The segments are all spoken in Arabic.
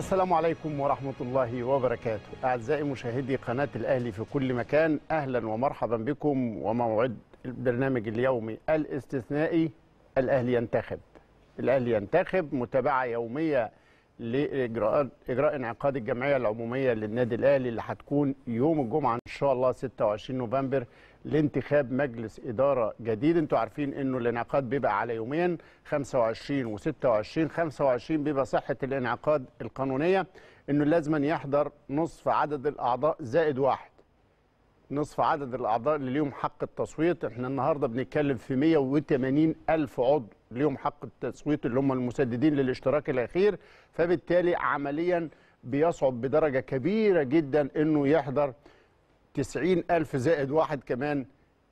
السلام عليكم ورحمة الله وبركاته أعزائي مشاهدي قناة الأهلي في كل مكان أهلا ومرحبا بكم وموعد البرنامج اليومي الاستثنائي الأهلي ينتخب الأهلي ينتخب متابعة يومية لإجراء إجراء انعقاد الجمعية العمومية للنادي الأهلي اللي هتكون يوم الجمعة إن شاء الله 26 نوفمبر لانتخاب مجلس إدارة جديد انتوا عارفين أنه الانعقاد بيبقى على يومين 25 و 26 25 بيبقى صحة الانعقاد القانونية أنه لازم يحضر نصف عدد الأعضاء زائد واحد نصف عدد الأعضاء اللي ليهم حق التصويت احنا النهاردة بنتكلم في 180 ألف عضو ليهم حق التصويت اللي هم المسددين للاشتراك الأخير فبالتالي عمليا بيصعب بدرجة كبيرة جدا أنه يحضر تسعين ألف زائد واحد كمان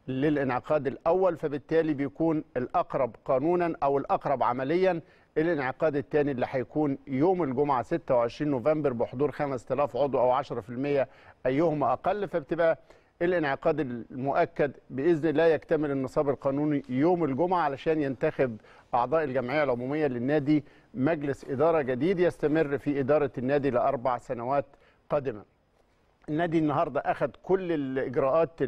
للانعقاد الأول فبالتالي بيكون الأقرب قانونا أو الأقرب عمليا الانعقاد الثاني اللي هيكون يوم الجمعة 26 نوفمبر بحضور 5000 عضو أو 10% أيهما أقل فبتبقى الانعقاد المؤكد باذن الله يكتمل النصاب القانوني يوم الجمعه علشان ينتخب اعضاء الجمعيه العموميه للنادي مجلس اداره جديد يستمر في اداره النادي لاربع سنوات قادمه النادي النهارده اخذ كل الاجراءات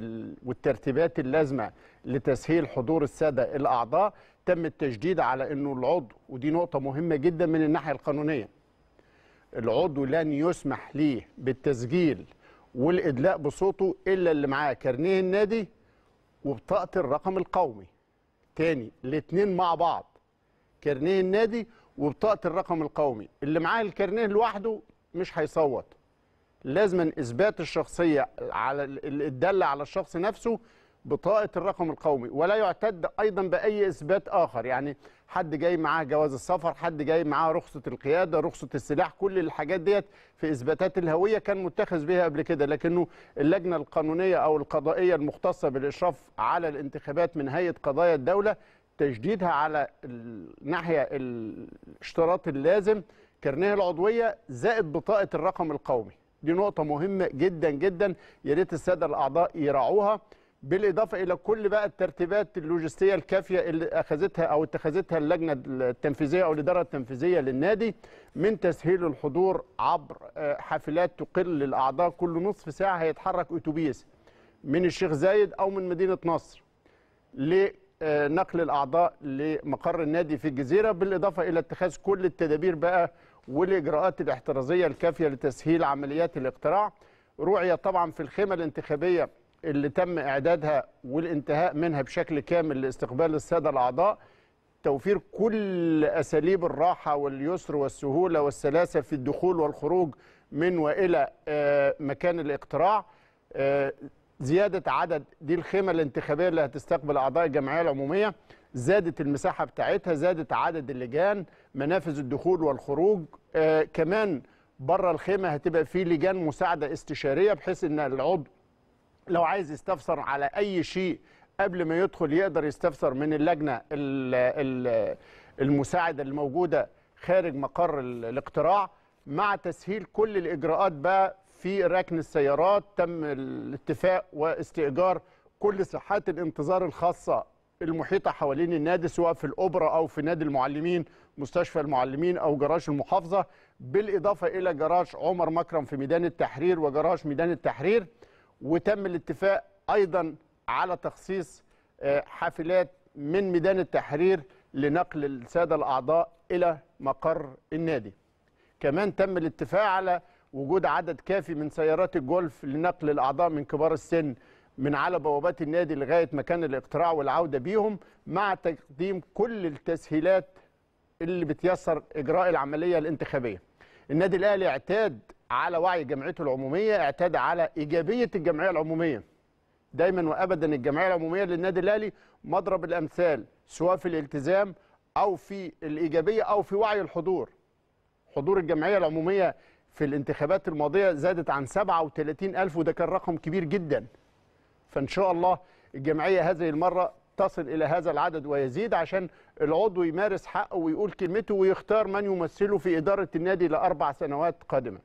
والترتيبات اللازمه لتسهيل حضور الساده الاعضاء تم التشديد على انه العضو ودي نقطه مهمه جدا من الناحيه القانونيه العضو لن يسمح ليه بالتسجيل والادلاء بصوته الا اللي معاه كارنيه النادي وبطاقه الرقم القومي تاني الاثنين مع بعض كارنيه النادي وبطاقه الرقم القومي اللي معاه الكارنيه لوحده مش هيصوت لازما اثبات الشخصيه على الداله على الشخص نفسه بطاقه الرقم القومي ولا يعتد ايضا باي اثبات اخر يعني حد جاي معاه جواز السفر حد جاي معاه رخصه القياده رخصه السلاح كل الحاجات ديت في اثباتات الهويه كان متخذ بها قبل كده لكنه اللجنه القانونيه او القضائيه المختصه بالاشراف على الانتخابات من هيئه قضايا الدوله تشديدها على الناحيه الاشتراط اللازم كرنيه العضويه زائد بطاقه الرقم القومي دي نقطه مهمه جدا جدا يا ريت الساده الاعضاء يراعوها بالاضافه الى كل بقى الترتيبات اللوجستيه الكافيه اللي اخذتها او اتخذتها اللجنه التنفيذيه او الاداره التنفيذيه للنادي من تسهيل الحضور عبر آه، حافلات تقل الاعضاء كل نصف ساعه هيتحرك اتوبيس من الشيخ زايد او من مدينه نصر لنقل آه، الاعضاء لمقر النادي في الجزيره بالاضافه الى اتخاذ كل التدابير بقى والاجراءات الاحترازيه الكافيه لتسهيل عمليات الاقتراع رعي طبعا في الخيمه الانتخابيه اللي تم اعدادها والانتهاء منها بشكل كامل لاستقبال الساده الاعضاء توفير كل اساليب الراحه واليسر والسهوله والسلاسه في الدخول والخروج من والى آه، مكان الاقتراع آه، زياده عدد دي الخيمه الانتخابيه اللي هتستقبل اعضاء الجمعيه العموميه زادت المساحة بتاعتها زادت عدد اللجان منافذ الدخول والخروج آه كمان بره الخيمة هتبقى في لجان مساعدة استشارية بحيث أن العضو لو عايز يستفسر على أي شيء قبل ما يدخل يقدر يستفسر من اللجنة المساعدة الموجودة خارج مقر الاقتراع مع تسهيل كل الإجراءات بقى في ركن السيارات تم الاتفاق واستئجار كل ساحات الانتظار الخاصة المحيطه حوالين النادي سواء في الاوبرا او في نادي المعلمين مستشفى المعلمين او جراج المحافظه بالاضافه الى جراج عمر مكرم في ميدان التحرير وجراج ميدان التحرير وتم الاتفاق ايضا على تخصيص آه، حافلات من ميدان التحرير لنقل الساده الاعضاء الى مقر النادي. كمان تم الاتفاق على وجود عدد كافي من سيارات الجولف لنقل الاعضاء من كبار السن من على بوابات النادي لغايه مكان الاقتراع والعوده بيهم مع تقديم كل التسهيلات اللي بتيسر اجراء العمليه الانتخابيه. النادي الاهلي اعتاد على وعي جمعيته العموميه، اعتاد على ايجابيه الجمعيه العموميه. دايما وابدا الجمعيه العموميه للنادي الاهلي مضرب الامثال سواء في الالتزام او في الايجابيه او في وعي الحضور. حضور الجمعيه العموميه في الانتخابات الماضيه زادت عن 37 ألف وده كان رقم كبير جدا فإن شاء الله الجمعية هذه المرة تصل إلى هذا العدد ويزيد عشان العضو يمارس حقه ويقول كلمته ويختار من يمثله في إدارة النادي لأربع سنوات قادمة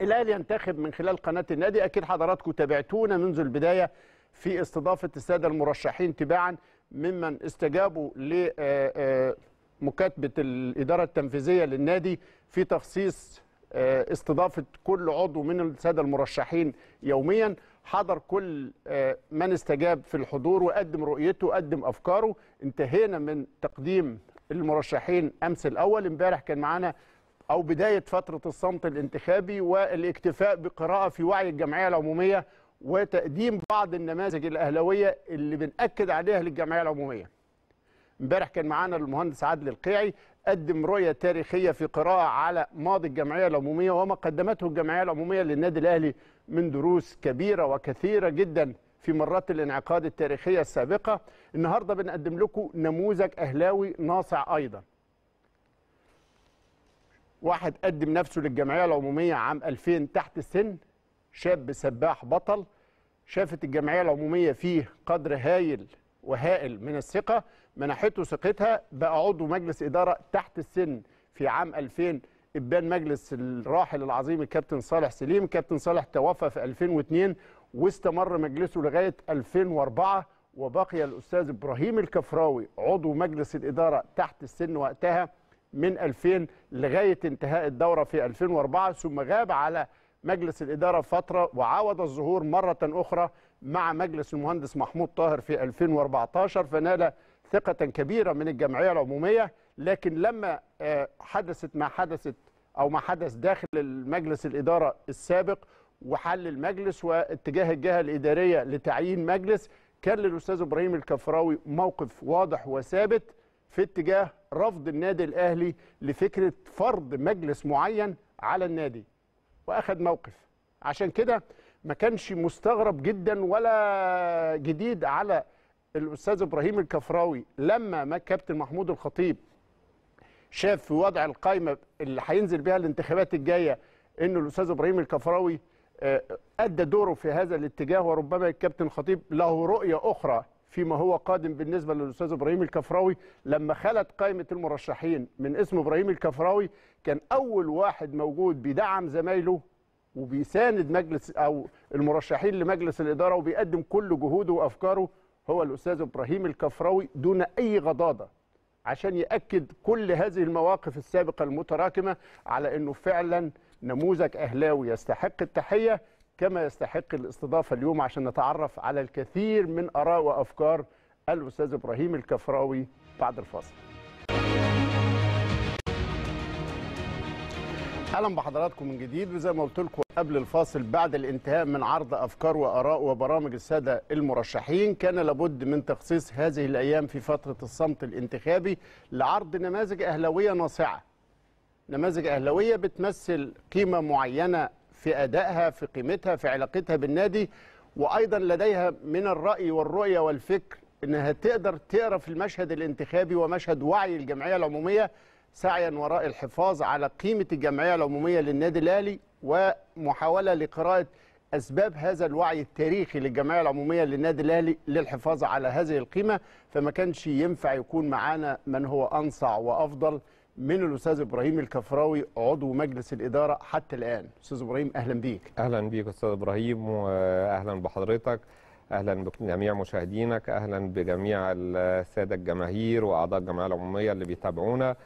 الأهلي ينتخب من خلال قناة النادي أكيد حضراتكم تابعتونا منذ البداية في استضافة السادة المرشحين تباعا ممن استجابوا ل آه، آه، مكاتبه الإدارة التنفيذية للنادي في تخصيص آه، استضافة كل عضو من السادة المرشحين يوميا حضر كل آه، من استجاب في الحضور وقدم رؤيته وقدم أفكاره انتهينا من تقديم المرشحين أمس الأول امبارح كان معانا أو بداية فترة الصمت الانتخابي والاكتفاء بقراءة في وعي الجمعية العمومية وتقديم بعض النماذج الاهلاويه اللي بنأكد عليها للجمعية العمومية امبارح كان معانا المهندس عادل القيعي قدم رؤية تاريخية في قراءة على ماضي الجمعية العمومية وما قدمته الجمعية العمومية للنادي الأهلي من دروس كبيرة وكثيرة جدا في مرات الانعقاد التاريخية السابقة النهاردة بنقدم لكم نموذج أهلاوي ناصع أيضا واحد قدم نفسه للجمعية العمومية عام 2000 تحت السن شاب سباح بطل شافت الجمعية العمومية فيه قدر هايل وهائل من الثقة منحته ثقتها بقى عضو مجلس إدارة تحت السن في عام 2000 ابان مجلس الراحل العظيم الكابتن صالح سليم كابتن صالح توفى في 2002 واستمر مجلسه لغايه 2004 وبقي الاستاذ ابراهيم الكفراوي عضو مجلس الاداره تحت السن وقتها من 2000 لغايه انتهاء الدوره في 2004 ثم غاب على مجلس الاداره فتره وعاود الظهور مره اخرى مع مجلس المهندس محمود طاهر في 2014 فنال ثقه كبيره من الجمعيه العموميه لكن لما آه، حدثت ما حدثت او ما حدث داخل المجلس الاداره السابق وحل المجلس واتجاه الجهه الاداريه لتعيين مجلس كان للاستاذ ابراهيم الكفراوي موقف واضح وثابت في اتجاه رفض النادي الاهلي لفكره فرض مجلس معين على النادي واخذ موقف عشان كده ما كانش مستغرب جدا ولا جديد على الاستاذ ابراهيم الكفراوي لما كابتن محمود الخطيب شاف في وضع القائمه اللي هينزل بها الانتخابات الجايه ان الاستاذ ابراهيم الكفراوي آه، ادى دوره في هذا الاتجاه وربما الكابتن خطيب له رؤيه اخرى فيما هو قادم بالنسبه للاستاذ ابراهيم الكفراوي لما خلت قائمه المرشحين من اسم ابراهيم الكفراوي كان اول واحد موجود بيدعم زمايله وبيساند مجلس او المرشحين لمجلس الاداره وبيقدم كل جهوده وافكاره هو الاستاذ ابراهيم الكفراوي دون اي غضاضه عشان ياكد كل هذه المواقف السابقه المتراكمه على انه فعلا نموذج اهلاوي يستحق التحيه كما يستحق الاستضافه اليوم عشان نتعرف على الكثير من اراء وافكار الاستاذ ابراهيم الكفراوي بعد الفاصل اهلا بحضراتكم من جديد وزي ما قلت لكم قبل الفاصل بعد الانتهاء من عرض افكار واراء وبرامج الساده المرشحين كان لابد من تخصيص هذه الايام في فتره الصمت الانتخابي لعرض نماذج اهلاويه ناصعه نماذج اهلاويه بتمثل قيمه معينه في ادائها في قيمتها في علاقتها بالنادي وايضا لديها من الراي والرؤيه والفكر انها تقدر تقرا في المشهد الانتخابي ومشهد وعي الجمعيه العموميه سعيا وراء الحفاظ على قيمة الجمعية العمومية للنادي الأهلي ومحاولة لقراءة أسباب هذا الوعي التاريخي للجمعية العمومية للنادي الأهلي للحفاظ على هذه القيمة فما كانش ينفع يكون معانا من هو أنصع وأفضل من الأستاذ إبراهيم الكفراوي عضو مجلس الإدارة حتى الآن أستاذ إبراهيم أهلا بيك أهلا بيك أستاذ إبراهيم وأهلا بحضرتك اهلا بجميع مشاهدينك اهلا بجميع الساده الجماهير واعضاء الجمعيه العموميه اللي بيتابعونا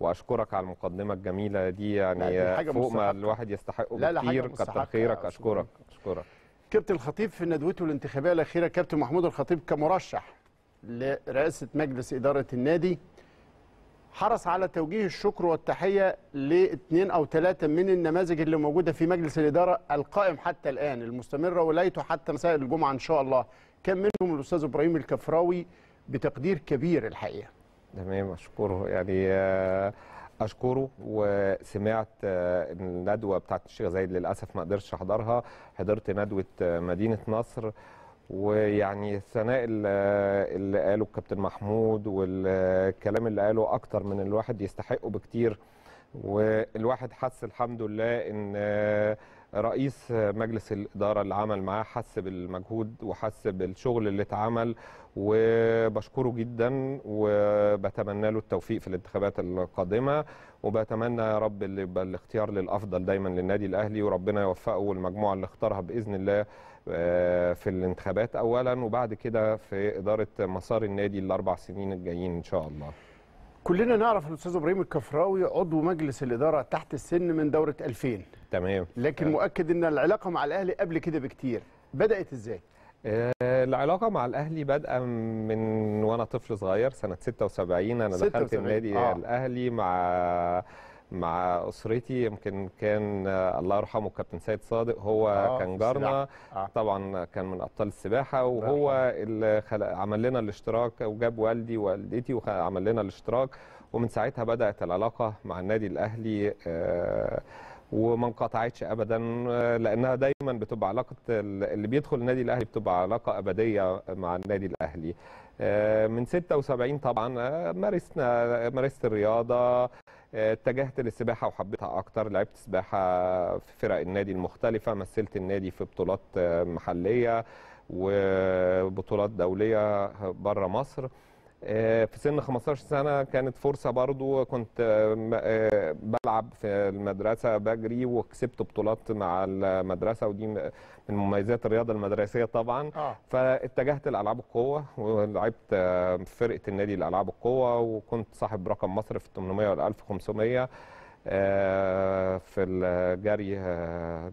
واشكرك على المقدمه الجميله دي يعني دي فوق ما الواحد يستحقه لا لا كتير كتر خيرك اشكرك اشكرك كابتن الخطيب في ندوته الانتخابيه الاخيره كابتن محمود الخطيب كمرشح لرئاسه مجلس اداره النادي حرص على توجيه الشكر والتحيه لاثنين او ثلاثه من النماذج اللي موجوده في مجلس الاداره القائم حتى الان المستمره ولايته حتى مساء الجمعه ان شاء الله كان منهم الاستاذ ابراهيم الكفراوي بتقدير كبير الحقيقه تمام اشكره يعني آه، اشكره وسمعت آه، الندوه بتاعت الشيخ زايد للاسف ما قدرتش احضرها حضرت ندوه آه، مدينه نصر ويعني الثناء اللي قاله الكابتن محمود والكلام اللي قاله اكتر من الواحد يستحقه بكتير والواحد حس الحمد لله ان آه، رئيس مجلس الإدارة اللي عمل معاه حس بالمجهود وحس بالشغل اللي اتعمل وبشكره جدا وبتمنى له التوفيق في الانتخابات القادمة وبتمنى يا رب اللي يبقى الاختيار للأفضل دايما للنادي الأهلي وربنا يوفقه والمجموعة اللي اختارها بإذن الله آه، في الانتخابات أولا وبعد كده في إدارة مسار النادي الأربع سنين الجايين إن شاء الله كلنا نعرف الاستاذ ابراهيم الكفراوي عضو مجلس الاداره تحت السن من دوره 2000 تمام لكن أه. مؤكد ان العلاقه مع الاهلي قبل كده بكتير بدات ازاي آه العلاقه مع الاهلي بادئه من وانا طفل صغير سنه 76 انا 76. دخلت النادي آه. الاهلي مع مع اسرتي يمكن كان الله يرحمه كابتن سيد صادق هو آه كان جارنا آه. طبعا كان من ابطال السباحه وهو اللي خلق عمل لنا الاشتراك وجاب والدي ووالدتي وعمل لنا الاشتراك ومن ساعتها بدات العلاقه مع النادي الاهلي آه، وما انقطعتش ابدا لانها دايما بتبقى علاقه اللي بيدخل النادي الاهلي بتبقى علاقه ابديه مع النادي الاهلي آه، من 76 طبعا آه، مارسنا مارست الرياضه آه، اتجهت للسباحه وحبيتها اكتر لعبت سباحه في فرق النادي المختلفه مثلت النادي في بطولات آه، محليه وبطولات دوليه بره مصر آه، في سن 15 سنه كانت فرصه برضو كنت آه، آه، بلعب في المدرسه بجري وكسبت بطولات مع المدرسه ودي من مميزات الرياضه المدرسيه طبعا آه. فاتجهت لالعاب القوه ولعبت في فرقه النادي لالعاب القوه وكنت صاحب رقم مصر في 800 وال 1500 في الجري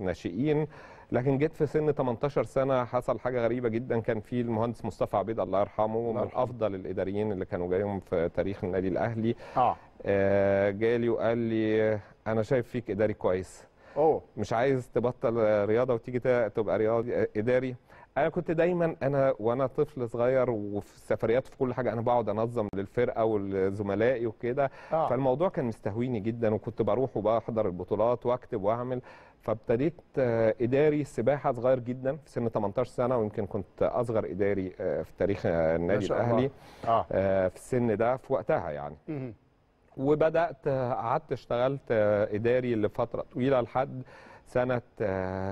ناشئين لكن جيت في سن 18 سنه حصل حاجه غريبه جدا كان في المهندس مصطفى عبيد الله يرحمه من نعم. افضل الاداريين اللي كانوا جايهم في تاريخ النادي الاهلي اه, آه جالي وقال لي انا شايف فيك اداري كويس أوه. مش عايز تبطل رياضه وتيجي تبقى رياضي اداري انا كنت دايما انا وانا طفل صغير وفي السفريات وفي كل حاجه انا بقعد انظم للفرقه ولزملائي وكده آه. فالموضوع كان مستهويني جدا وكنت بروح وبحضر البطولات واكتب واعمل فابتديت آه، اداري سباحه صغير جدا في سن 18 سنه ويمكن كنت اصغر اداري آه، في تاريخ آه، النادي الاهلي آه. في السن ده في وقتها يعني وبدات قعدت اشتغلت اداري لفتره طويله لحد سنه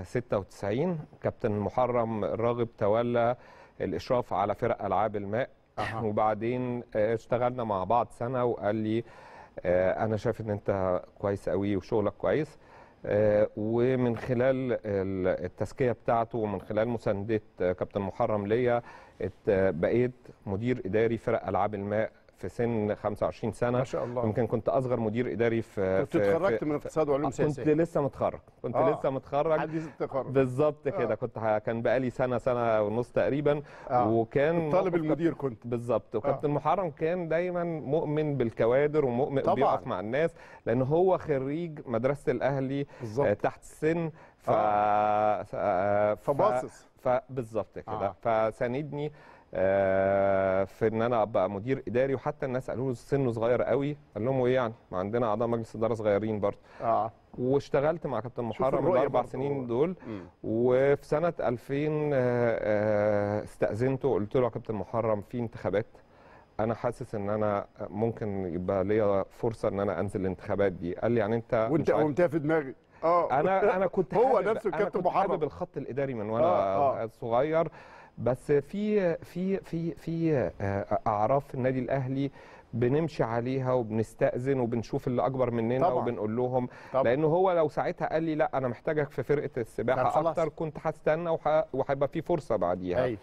96 كابتن محرم الراغب تولى الاشراف على فرق العاب الماء أه. وبعدين اشتغلنا مع بعض سنه وقال لي انا شايف ان انت كويس قوي وشغلك كويس آه، ومن خلال التزكيه بتاعته ومن خلال مسانده آه، كابتن محرم ليا آه، بقيت مدير اداري فرق العاب الماء في سن 25 سنه ما شاء الله يمكن كنت اصغر مدير اداري في كنت اتخرجت من اقتصاد وعلوم آه، سياسيه كنت لسه متخرج كنت آه. لسه متخرج حديث التخرج بالظبط آه. كده آه. كنت كان بقالي سنه سنه ونص تقريبا آه. وكان طالب المدير كنت بالظبط وكابتن آه. محرم كان دايما مؤمن بالكوادر ومؤمن بيقف مع الناس لان هو خريج مدرسه الاهلي آه، بالزبط. تحت السن ف آه. ف... فباصص فبالظبط كده آه. فساندني آه، في ان انا ابقى مدير اداري وحتى الناس قالوا له سنه صغير قوي قال لهم ايه يعني ما عندنا اعضاء مجلس اداره صغيرين برضه اه واشتغلت مع كابتن محرم الاربع سنين دول وفي سنه 2000 آه، آه، استاذنته قلت له يا كابتن محرم في انتخابات انا حاسس ان انا ممكن يبقى ليا فرصه ان انا انزل الانتخابات دي قال لي يعني انت وانت قمت في دماغي اه انا انا كنت هو نفسه الكابتن محرم حابب الخط الاداري من وانا آه آه. صغير بس في في في في آه، اعراف النادي الاهلي بنمشي عليها وبنستأذن وبنشوف اللي أكبر مننا طبعًا. وبنقول لهم طبعًا. لأنه هو لو ساعتها قال لي لا أنا محتاجك في فرقة السباحة أكتر كنت هستنى وهيبقى في فرصة بعديها أي.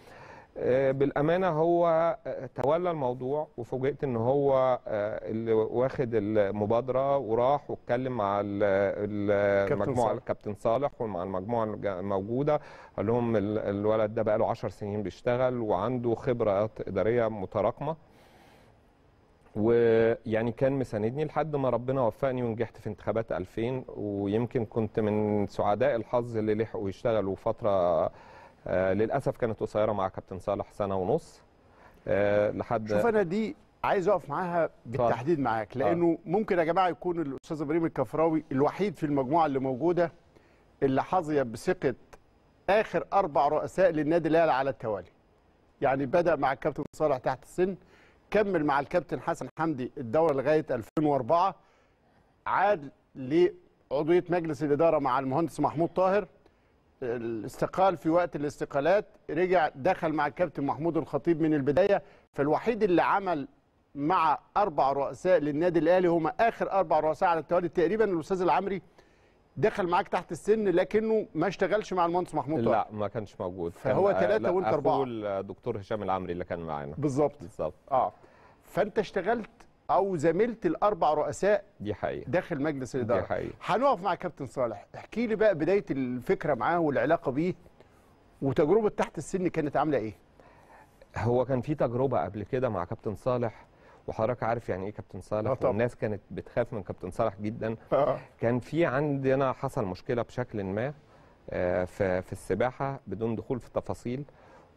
آه، بالامانه هو آه، تولى الموضوع وفوجئت ان هو آه، اللي واخد المبادره وراح واتكلم مع المجموعه الكابتن صالح ومع المجموعه الموجوده قال لهم الولد ده بقى له 10 سنين بيشتغل وعنده خبرات اداريه متراكمه ويعني كان مساندني لحد ما ربنا وفقني ونجحت في انتخابات 2000 ويمكن كنت من سعداء الحظ اللي لحقوا يشتغلوا فتره آه، للاسف كانت قصيره مع كابتن صالح سنه ونص آه، لحد شوف انا دي عايز اقف معاها بالتحديد معاك آه. لانه ممكن يا جماعه يكون الاستاذ ابراهيم الكفراوي الوحيد في المجموعه اللي موجوده اللي حظي بثقه اخر اربع رؤساء للنادي الاهلي على التوالي. يعني بدا مع الكابتن صالح تحت السن كمل مع الكابتن حسن حمدي الدوره لغايه 2004 عاد لعضويه مجلس الاداره مع المهندس محمود طاهر استقال في وقت الاستقالات رجع دخل مع الكابتن محمود الخطيب من البدايه فالوحيد اللي عمل مع اربع رؤساء للنادي الاهلي هم اخر اربع رؤساء على التوالي تقريبا الاستاذ العمري دخل معاك تحت السن لكنه ما اشتغلش مع المهندس محمود طارق لا ما كانش موجود فهو ثلاثة آه، وانت اربعة هو الدكتور هشام العمري اللي كان معانا بالظبط بالظبط اه فانت اشتغلت او زميله الاربع رؤساء دي حقيقه داخل مجلس الاداره دي حقيقه هنقف مع كابتن صالح احكي لي بقى بدايه الفكره معاه والعلاقه بيه وتجربه تحت السن كانت عامله ايه هو كان في تجربه قبل كده مع كابتن صالح وحضرتك عارف يعني ايه كابتن صالح آه والناس كانت بتخاف من كابتن صالح جدا آه. كان في عندنا حصل مشكله بشكل ما آه، في في السباحه بدون دخول في التفاصيل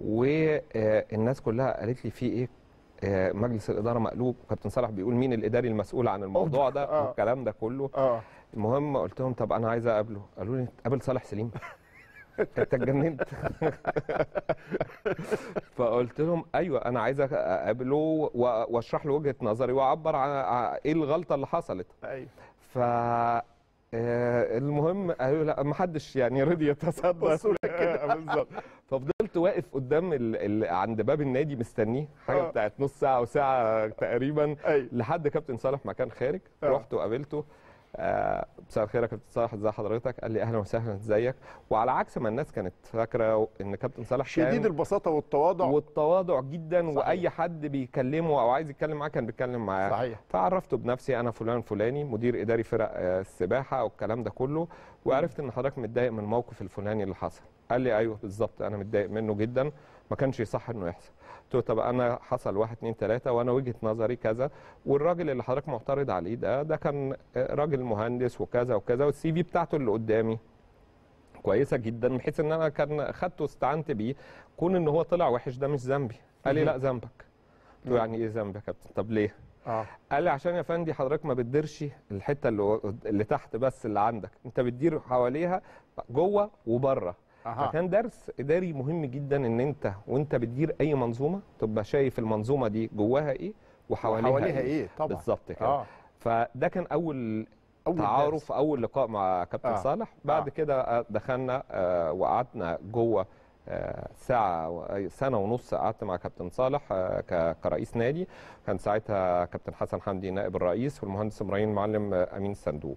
والناس آه، كلها قالت لي في ايه آه، مجلس الاداره مقلوب كابتن صالح بيقول مين الاداري المسؤول عن الموضوع ده آه. والكلام ده كله آه. المهم قلت لهم طب انا عايز اقابله قالوا لي قابل صالح سليم انت اتجننت فقلت لهم ايوه انا عايز اقابله واشرح له وجهه نظري واعبر عن ايه الغلطه اللي حصلت ايوه ف المهم قالوا لا ما حدش يعني رضي يتصدى بالظبط ففضلت واقف قدام الـ الـ عند باب النادي مستنيه حاجه آه. بتاعت نص ساعه او ساعه تقريبا أي. لحد كابتن صالح ما كان خارج آه. رحت وقابلته آه مساء الخير يا كابتن صالح ازي حضرتك قال لي اهلا وسهلا ازيك وعلى عكس ما الناس كانت فاكره ان كابتن صالح شديد كان البساطه والتواضع والتواضع جدا صحيح. واي حد بيكلمه او عايز يتكلم معاه كان بيتكلم معاه صحيح فعرفته بنفسي انا فلان فلاني مدير اداري فرق آه، السباحه والكلام ده كله وعرفت ان حضرتك متضايق من الموقف الفلاني اللي حصل قال لي ايوه بالظبط انا متضايق منه جدا ما كانش يصح انه يحصل قلت له طب انا حصل واحد اتنين تلاته وانا وجهه نظري كذا والراجل اللي حضرتك معترض عليه ده ده كان راجل مهندس وكذا وكذا والسي في بتاعته اللي قدامي كويسه جدا بحيث ان انا كان خدته واستعنت بيه كون ان هو طلع وحش ده مش ذنبي قال لي لا ذنبك قلت له يعني ايه ذنبي يا كابتن طب ليه آه. قال لي عشان يا فندي حضرتك ما بتديرش الحته اللي اللي تحت بس اللي عندك انت بتدير حواليها جوه وبره فكان درس اداري مهم جدا ان انت وانت بتدير اي منظومه تبقى شايف المنظومه دي جواها ايه وحواليها, وحواليها ايه, إيه طبعا بالظبط كده آه. فده كان اول أول تعارف درس. اول لقاء مع كابتن آه. صالح بعد آه. كده دخلنا آه وقعدنا جوه آه ساعة سنة ونص قعدت مع كابتن صالح آه كرئيس نادي كان ساعتها كابتن حسن حمدي نائب الرئيس والمهندس إبراهيم معلم آه، آمين الصندوق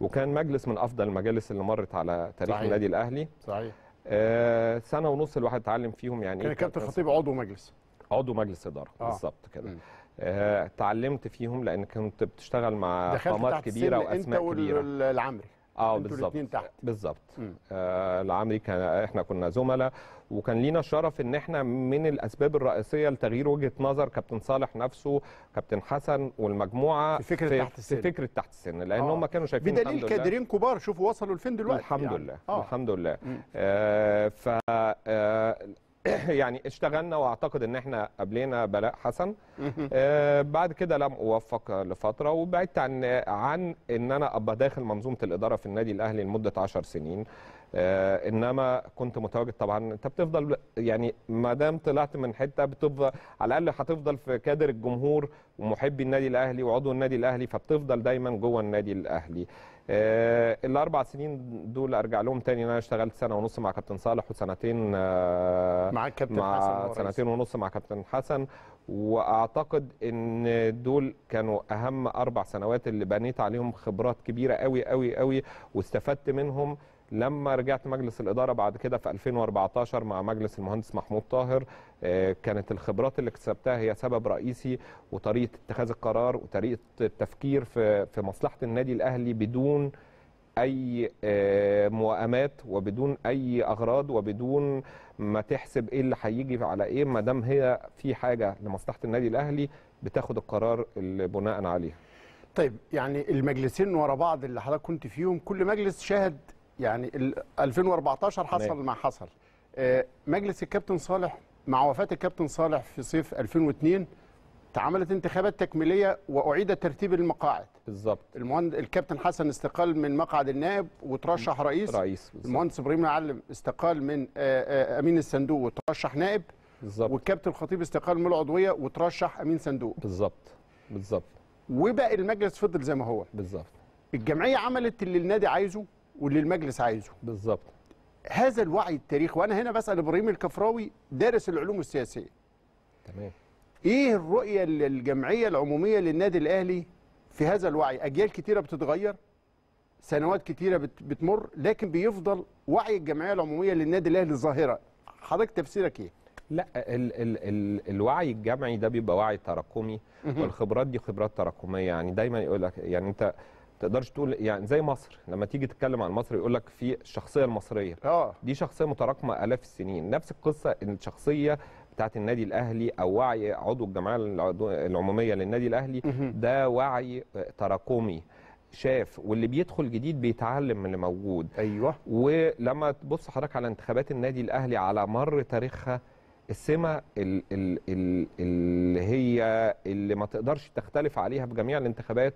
وكان مجلس من افضل المجالس اللي مرت على تاريخ صحيح. النادي الاهلي صحيح آه سنه ونص الواحد اتعلم فيهم يعني كان إيه كابتن خطيب عضو مجلس عضو مجلس اداره آه. بالظبط كده آه اتعلمت فيهم لان كنت بتشتغل مع قامات كبيره واسماء انت كبيره انت والعمري اه بالظبط بالظبط آه العمري كان احنا كنا زملاء وكان لينا الشرف ان احنا من الاسباب الرئيسيه لتغيير وجهه نظر كابتن صالح نفسه كابتن حسن والمجموعه في فكره في تحت السن في فكره تحت السن لان آه. هم كانوا شايفين بدليل كادرين كبار شوفوا وصلوا لفين دلوقتي يعني. الحمد يعني. لله آه. الحمد لله آه ف آه يعني اشتغلنا واعتقد ان احنا قابلنا بلاء حسن آه بعد كده لم اوفق لفتره وبعدت عن عن ان انا ابقى داخل منظومه الاداره في النادي الاهلي لمده 10 سنين آه، انما كنت متواجد طبعا انت بتفضل يعني ما دام طلعت من حته بتفضل على الاقل هتفضل في كادر الجمهور ومحبي النادي الاهلي وعضو النادي الاهلي فبتفضل دايما جوه النادي الاهلي آه، الاربع سنين دول ارجع لهم تاني ان انا اشتغلت سنه ونص مع كابتن صالح وسنتين آه، مع كابتن مع حسن سنتين ونص مع كابتن حسن واعتقد ان دول كانوا اهم اربع سنوات اللي بنيت عليهم خبرات كبيره قوي قوي قوي واستفدت منهم لما رجعت مجلس الإدارة بعد كده في 2014 مع مجلس المهندس محمود طاهر آه، كانت الخبرات اللي اكتسبتها هي سبب رئيسي وطريقة اتخاذ القرار وطريقة التفكير في في مصلحة النادي الأهلي بدون اي آه، موائمات وبدون اي اغراض وبدون ما تحسب ايه اللي هيجي على ايه ما دام هي في حاجه لمصلحه النادي الاهلي بتاخد القرار اللي بناء عليها. طيب يعني المجلسين ورا بعض اللي حضرتك كنت فيهم كل مجلس شاهد يعني 2014 حصل ما حصل آه، مجلس الكابتن صالح مع وفاه الكابتن صالح في صيف 2002 اتعملت انتخابات تكميليه واعيد ترتيب المقاعد بالظبط المهندس الكابتن حسن استقال من مقعد النائب وترشح رئيس رئيس بالزبط. المهندس ابراهيم العلم استقال من آه، آه، امين الصندوق وترشح نائب بالظبط والكابتن الخطيب استقال من العضويه وترشح امين صندوق بالظبط بالظبط وبقى المجلس فضل زي ما هو بالظبط الجمعيه عملت اللي النادي عايزه واللي المجلس عايزه بالظبط هذا الوعي التاريخي وانا هنا بسال ابراهيم الكفراوي دارس العلوم السياسيه تمام ايه الرؤيه الجمعيه العموميه للنادي الاهلي في هذا الوعي اجيال كتيره بتتغير سنوات كتيره بتمر لكن بيفضل وعي الجمعيه العموميه للنادي الاهلي ظاهره حضرتك تفسيرك ايه لا ال ال ال الوعي الجمعي ده بيبقى وعي تراكمي والخبرات دي خبرات تراكميه يعني دايما يقول لك يعني انت تقدرش تقول يعني زي مصر لما تيجي تتكلم عن مصر يقول لك في الشخصيه المصريه اه دي شخصيه متراكمه الاف السنين نفس القصه ان الشخصيه بتاعت النادي الاهلي او وعي عضو الجمعيه العموميه للنادي الاهلي ده وعي تراكمي شاف واللي بيدخل جديد بيتعلم من اللي موجود ايوه ولما تبص حضرتك على انتخابات النادي الاهلي على مر تاريخها السمه اللي هي اللي ما تقدرش تختلف عليها في جميع الانتخابات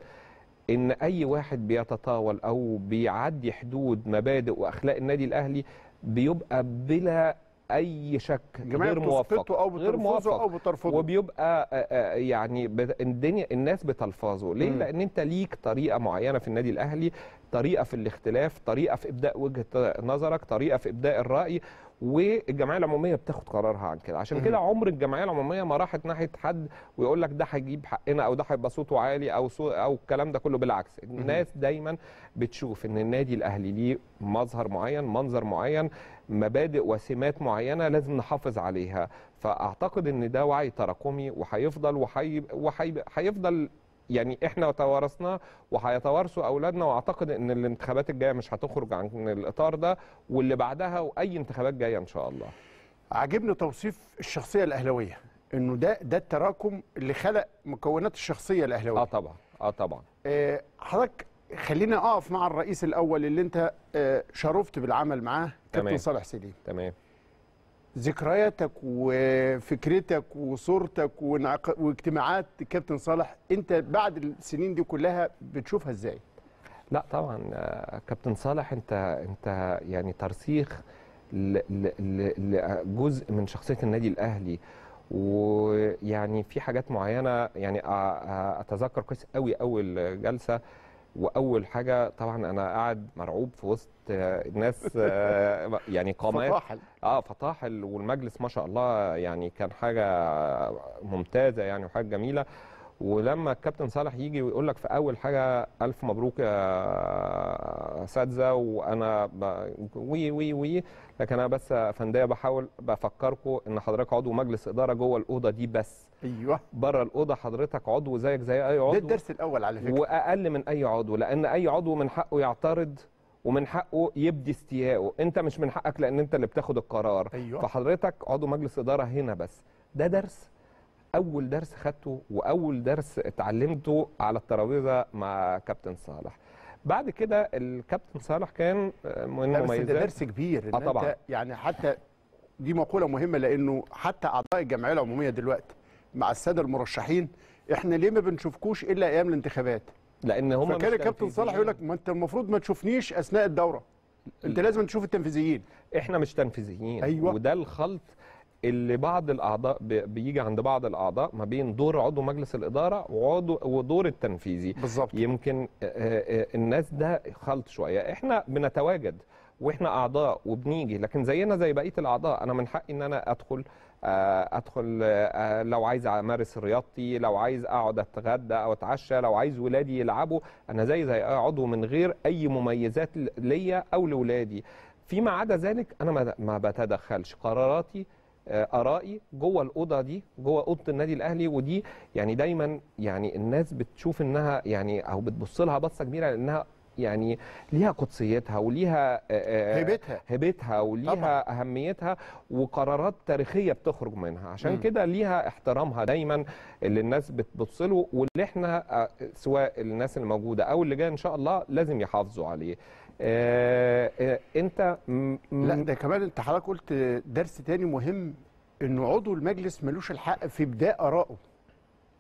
ان اي واحد بيتطاول او بيعدي حدود مبادئ واخلاق النادي الاهلي بيبقى بلا اي شك غير موفق أو غير موافق او بترفضه وبيبقى آه، آه، يعني الدنيا الناس بتلفظه ليه م. لان انت ليك طريقه معينه في النادي الاهلي طريقه في الاختلاف طريقه في ابداء وجهه نظرك طريقه في ابداء الراي والجمعيه العموميه بتاخد قرارها عن كده عشان كده عمر الجمعيه العموميه ما راحت ناحيه حد ويقول لك ده هيجيب حقنا او ده هيبقى صوته عالي او صوت او الكلام ده كله بالعكس الناس دايما بتشوف ان النادي الاهلي ليه مظهر معين منظر معين مبادئ وسمات معينه لازم نحافظ عليها فاعتقد ان ده وعي تراكمي وهيفضل وهيفضل يعني احنا توارثناه وهيتوارثوا اولادنا واعتقد ان الانتخابات الجايه مش هتخرج عن الاطار ده واللي بعدها واي انتخابات جايه ان شاء الله. عجبني توصيف الشخصيه الاهلاويه انه ده ده التراكم اللي خلق مكونات الشخصيه الاهلاويه. اه طبعا اه طبعا. آه، حضرتك خلينا اقف مع الرئيس الاول اللي انت آه، شرفت بالعمل معاه كابتن صالح سليم. تمام. ذكرياتك وفكرتك وصورتك واجتماعات كابتن صالح انت بعد السنين دي كلها بتشوفها ازاي لا طبعا آه، كابتن صالح انت انت يعني ترسيخ لجزء من شخصيه النادي الاهلي ويعني في حاجات معينه يعني اتذكر كويس قوي اول جلسه واول حاجه طبعا انا قاعد مرعوب في وسط ناس يعني قامات فطاحل اه فطاحل والمجلس ما شاء الله يعني كان حاجه ممتازه يعني وحاجه جميله ولما الكابتن صالح يجي ويقول لك في اول حاجه الف مبروك يا اساتذه وانا ب... وي وي وي لكن انا بس يا فنديه بحاول بفكركم ان حضرتك عضو مجلس اداره جوه الاوضه دي بس ايوه بره الاوضه حضرتك عضو زيك زي اي عضو ده الدرس الاول على فكره واقل من اي عضو لان اي عضو من حقه يعترض ومن حقه يبدي استيائه انت مش من حقك لان انت اللي بتاخد القرار أيوة. فحضرتك عضو مجلس اداره هنا بس ده درس اول درس خدته واول درس اتعلمته على الترابيزه مع كابتن صالح بعد كده الكابتن صالح كان آه، من مميزات ده درس كبير إن آه، انت يعني حتى دي مقوله مهمه لانه حتى اعضاء الجمعيه العموميه دلوقتي مع الساده المرشحين احنا ليه ما بنشوفكوش الا ايام الانتخابات لان هم فكان الكابتن صالح يقول لك ما انت المفروض ما تشوفنيش اثناء الدوره انت لازم تشوف التنفيذيين احنا مش تنفيذيين أيوة. وده الخلط اللي بعض الاعضاء بيجي عند بعض الاعضاء ما بين دور عضو مجلس الاداره وعضو ودور التنفيذي بالظبط يمكن آه، آه، آه، الناس ده خلط شويه احنا بنتواجد واحنا اعضاء وبنيجي لكن زينا زي بقيه الاعضاء انا من حقي ان انا ادخل ادخل لو عايز امارس رياضتي لو عايز اقعد اتغدى او اتعشى لو عايز ولادي يلعبوا انا زي زي عضو من غير اي مميزات ليا او لولادي فيما عدا ذلك انا ما بتدخلش قراراتي آه، ارائي جوه الاوضه دي جوه اوضه النادي الاهلي ودي يعني دايما يعني الناس بتشوف انها يعني او بتبص لها بصه كبيره لانها يعني ليها قدسيتها وليها آه، آه، آه، هيبتها هيبتها وليها طبعا. اهميتها وقرارات تاريخيه بتخرج منها عشان كده ليها احترامها دايما اللي الناس بتبص له واللي احنا سواء الناس اللي موجوده او اللي جايه ان شاء الله لازم يحافظوا عليه آه انت لا ده كمان انت حضرتك قلت درس تاني مهم انه عضو المجلس ملوش الحق في ابداء ارائه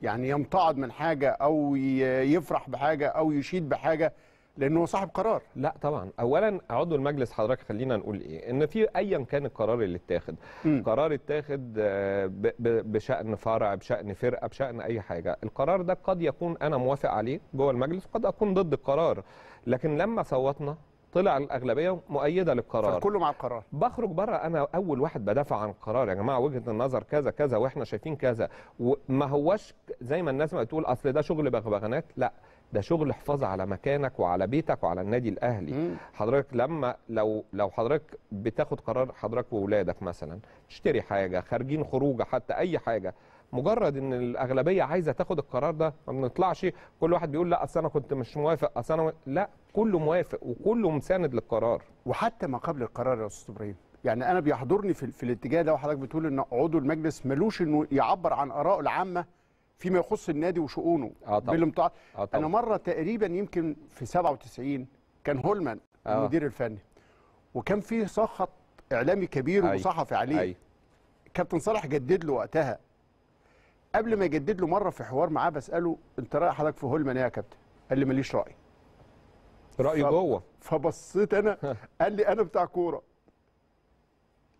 يعني يمتعض من حاجه او يفرح بحاجه او يشيد بحاجه لانه صاحب قرار لا طبعا اولا عضو المجلس حضرتك خلينا نقول ايه ان في ايا كان القرار اللي اتاخد م. قرار اتاخد آه، بشان فرع بشان فرقه بشان اي حاجه القرار ده قد يكون انا موافق عليه جوه المجلس قد اكون ضد القرار لكن لما صوتنا طلع الاغلبيه مؤيده للقرار فكله مع القرار بخرج بره انا اول واحد بدافع عن القرار يا جماعه وجهه النظر كذا كذا واحنا شايفين كذا وما هوش زي ما الناس ما بتقول اصل ده شغل بغبغانات لا ده شغل حفاظ على مكانك وعلى بيتك وعلى النادي الاهلي مم. حضرتك لما لو لو حضرتك بتاخد قرار حضرتك واولادك مثلا تشتري حاجه خارجين خروجه حتى اي حاجه مجرد ان الاغلبيه عايزه تاخد القرار ده ما بنطلعش كل واحد بيقول لا اصل انا كنت مش موافق اصل انا لا كله موافق وكله مساند للقرار وحتى ما قبل القرار يا استاذ ابراهيم يعني انا بيحضرني في, في الاتجاه ده وحضرتك بتقول ان عضو المجلس ملوش انه يعبر عن اراءه العامه فيما يخص النادي وشؤونه آه بالامتع... آه طبعًا. انا مره تقريبا يمكن في 97 كان هولمان آه. المدير الفني وكان في سخط اعلامي كبير أي. وصحفي عليه أي. كابتن صالح جدد له وقتها قبل ما يجدد له مره في حوار معاه بساله انت راي حضرتك في هولمان ايه يا كابتن قال لي ماليش راي راي ف... جوه فبصيت انا قال لي انا بتاع كوره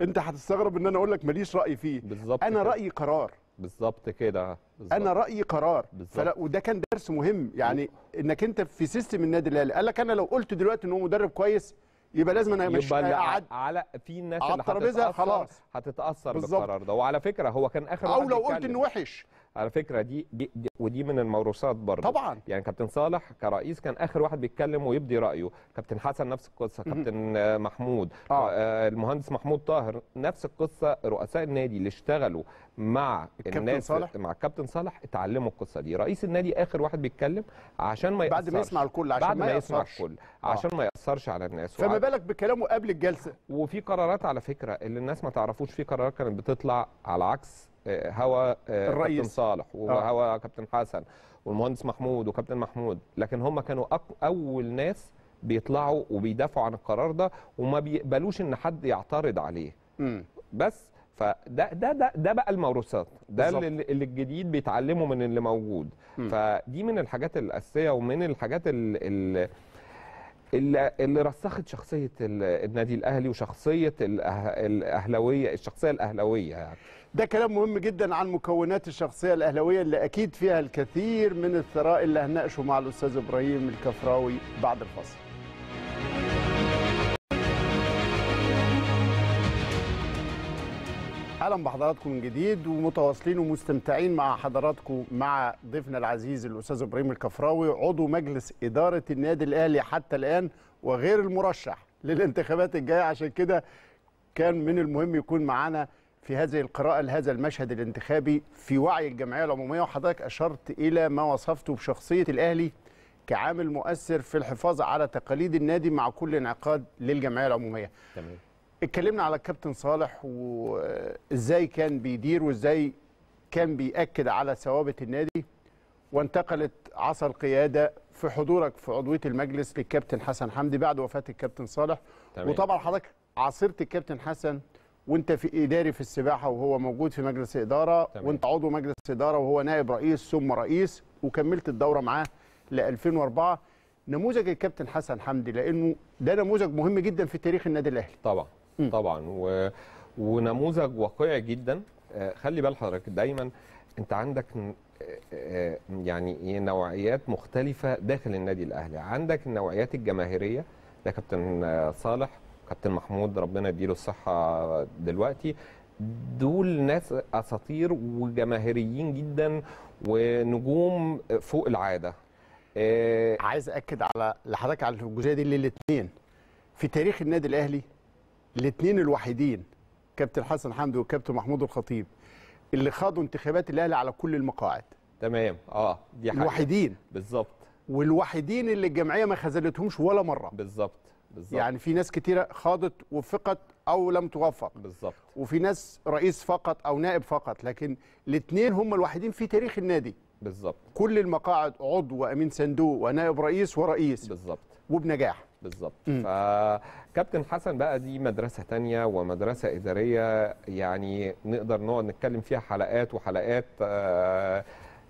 انت هتستغرب ان انا اقول لك ماليش راي فيه بالزبط انا كده. رايي قرار بالظبط كده انا رايي قرار فلا وده كان درس مهم يعني انك انت في سيستم النادي الاهلي قال لك انا لو قلت دلوقتي ان هو مدرب كويس يبقى لازم انا مش قاعد على في ناس اللي هتتاثر خلاص هتتاثر بالقرار ده وعلى فكره هو كان اخر او لو قلت انه وحش على فكره دي, دي, دي ودي من الموروثات برضه طبعا يعني كابتن صالح كرئيس كان اخر واحد بيتكلم ويبدي رايه كابتن حسن نفس القصه كابتن محمود آه. آه. المهندس محمود طاهر نفس القصه رؤساء النادي اللي اشتغلوا مع الناس صالح. مع الكابتن صالح اتعلموا القصه دي رئيس النادي اخر واحد بيتكلم عشان ما يأثرش بعد ما يسمع الكل عشان بعد ما, ما يسمع الكل آه. عشان آه. ما ياثرش على الناس فما وعلى... بالك بكلامه قبل الجلسه وفي قرارات على فكره اللي الناس ما تعرفوش في قرارات كانت بتطلع على عكس آه، هوا آه، الرئيس. كابتن صالح وهوا آه. كابتن حسن والمهندس محمود وكابتن محمود لكن هم كانوا اول ناس بيطلعوا وبيدافعوا عن القرار ده وما بيقبلوش ان حد يعترض عليه م. بس فده ده ده ده بقى الموروثات ده اللي الجديد بيتعلمه من اللي موجود م. فدي من الحاجات الاساسيه ومن الحاجات اللي اللي, اللي رسخت شخصيه النادي الاهلي وشخصيه أه- الاهلاويه الشخصيه الاهلاويه يعني. ده كلام مهم جدا عن مكونات الشخصيه الاهلاويه اللي اكيد فيها الكثير من الثراء اللي هنناقشه مع الاستاذ ابراهيم الكفراوي بعد الفاصل اهلا بحضراتكم من جديد ومتواصلين ومستمتعين مع حضراتكم مع ضيفنا العزيز الاستاذ ابراهيم الكفراوي عضو مجلس اداره النادي الاهلي حتى الان وغير المرشح للانتخابات الجايه عشان كده كان من المهم يكون معانا في هذه القراءه لهذا المشهد الانتخابي في وعي الجمعيه العموميه وحضرتك اشرت الى ما وصفته بشخصيه الاهلي كعامل مؤثر في الحفاظ على تقاليد النادي مع كل انعقاد للجمعيه العموميه. تمام. اتكلمنا على الكابتن صالح وازاي كان بيدير وازاي كان بيأكد على ثوابت النادي وانتقلت عصا القياده في حضورك في عضويه المجلس للكابتن حسن حمدي بعد وفاه الكابتن صالح تمام. وطبعا حضرتك عاصرت الكابتن حسن وانت في اداري في السباحه وهو موجود في مجلس اداره تمام. وانت عضو مجلس اداره وهو نائب رئيس ثم رئيس وكملت الدوره معاه ل 2004 نموذج الكابتن حسن حمدي لانه ده نموذج مهم جدا في تاريخ النادي الاهلي طبعا طبعا و... ونموذج واقعي جدا آه، خلي بال حضرتك دايما انت عندك آه، آه، يعني إيه، نوعيات مختلفه داخل النادي الاهلي عندك النوعيات الجماهيريه ده كابتن صالح كابتن محمود ربنا يديله الصحه دلوقتي دول ناس اساطير وجماهيريين جدا ونجوم فوق العاده عايز اكد على لحضرتك على الجزئيه دي للاثنين في تاريخ النادي الاهلي الاثنين الوحيدين كابتن حسن حمدي وكابتن محمود الخطيب اللي خاضوا انتخابات الاهلي على كل المقاعد تمام اه دي حاجه الوحيدين بالظبط والوحيدين اللي الجمعيه ما خذلتهمش ولا مره بالظبط بالظبط يعني في ناس كتيره خاضت وفقت او لم توفق بالظبط وفي ناس رئيس فقط او نائب فقط لكن الاثنين هم الوحيدين في تاريخ النادي بالظبط كل المقاعد عضو وامين صندوق ونائب رئيس ورئيس بالظبط وبنجاح بالظبط فكابتن حسن بقى دي مدرسه تانية ومدرسه اداريه يعني نقدر نقعد نتكلم فيها حلقات وحلقات آه،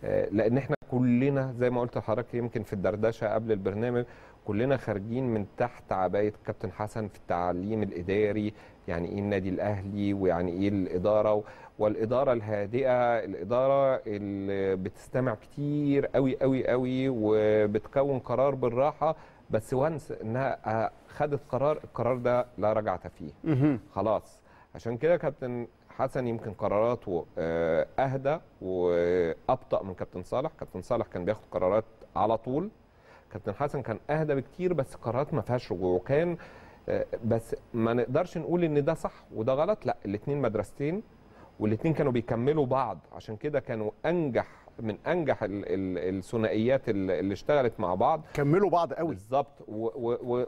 آه، لان احنا كلنا زي ما قلت لحضرتك يمكن في الدردشه قبل البرنامج كلنا خارجين من تحت عبايه كابتن حسن في التعليم الاداري يعني ايه النادي الاهلي ويعني ايه الاداره والاداره الهادئه الاداره اللي بتستمع كتير قوي قوي قوي وبتكون قرار بالراحه بس وانس انها خدت قرار القرار ده لا رجعه فيه خلاص عشان كده كابتن حسن يمكن قراراته آه، اهدى وابطا من كابتن صالح كابتن صالح كان بياخد قرارات على طول كابتن حسن كان اهدى بكتير بس قرارات ما فيهاش رجوع وكان آه، بس ما نقدرش نقول ان ده صح وده غلط لا الاثنين مدرستين والاثنين كانوا بيكملوا بعض عشان كده كانوا انجح من انجح الثنائيات اللي اشتغلت مع بعض كملوا بعض قوي بالظبط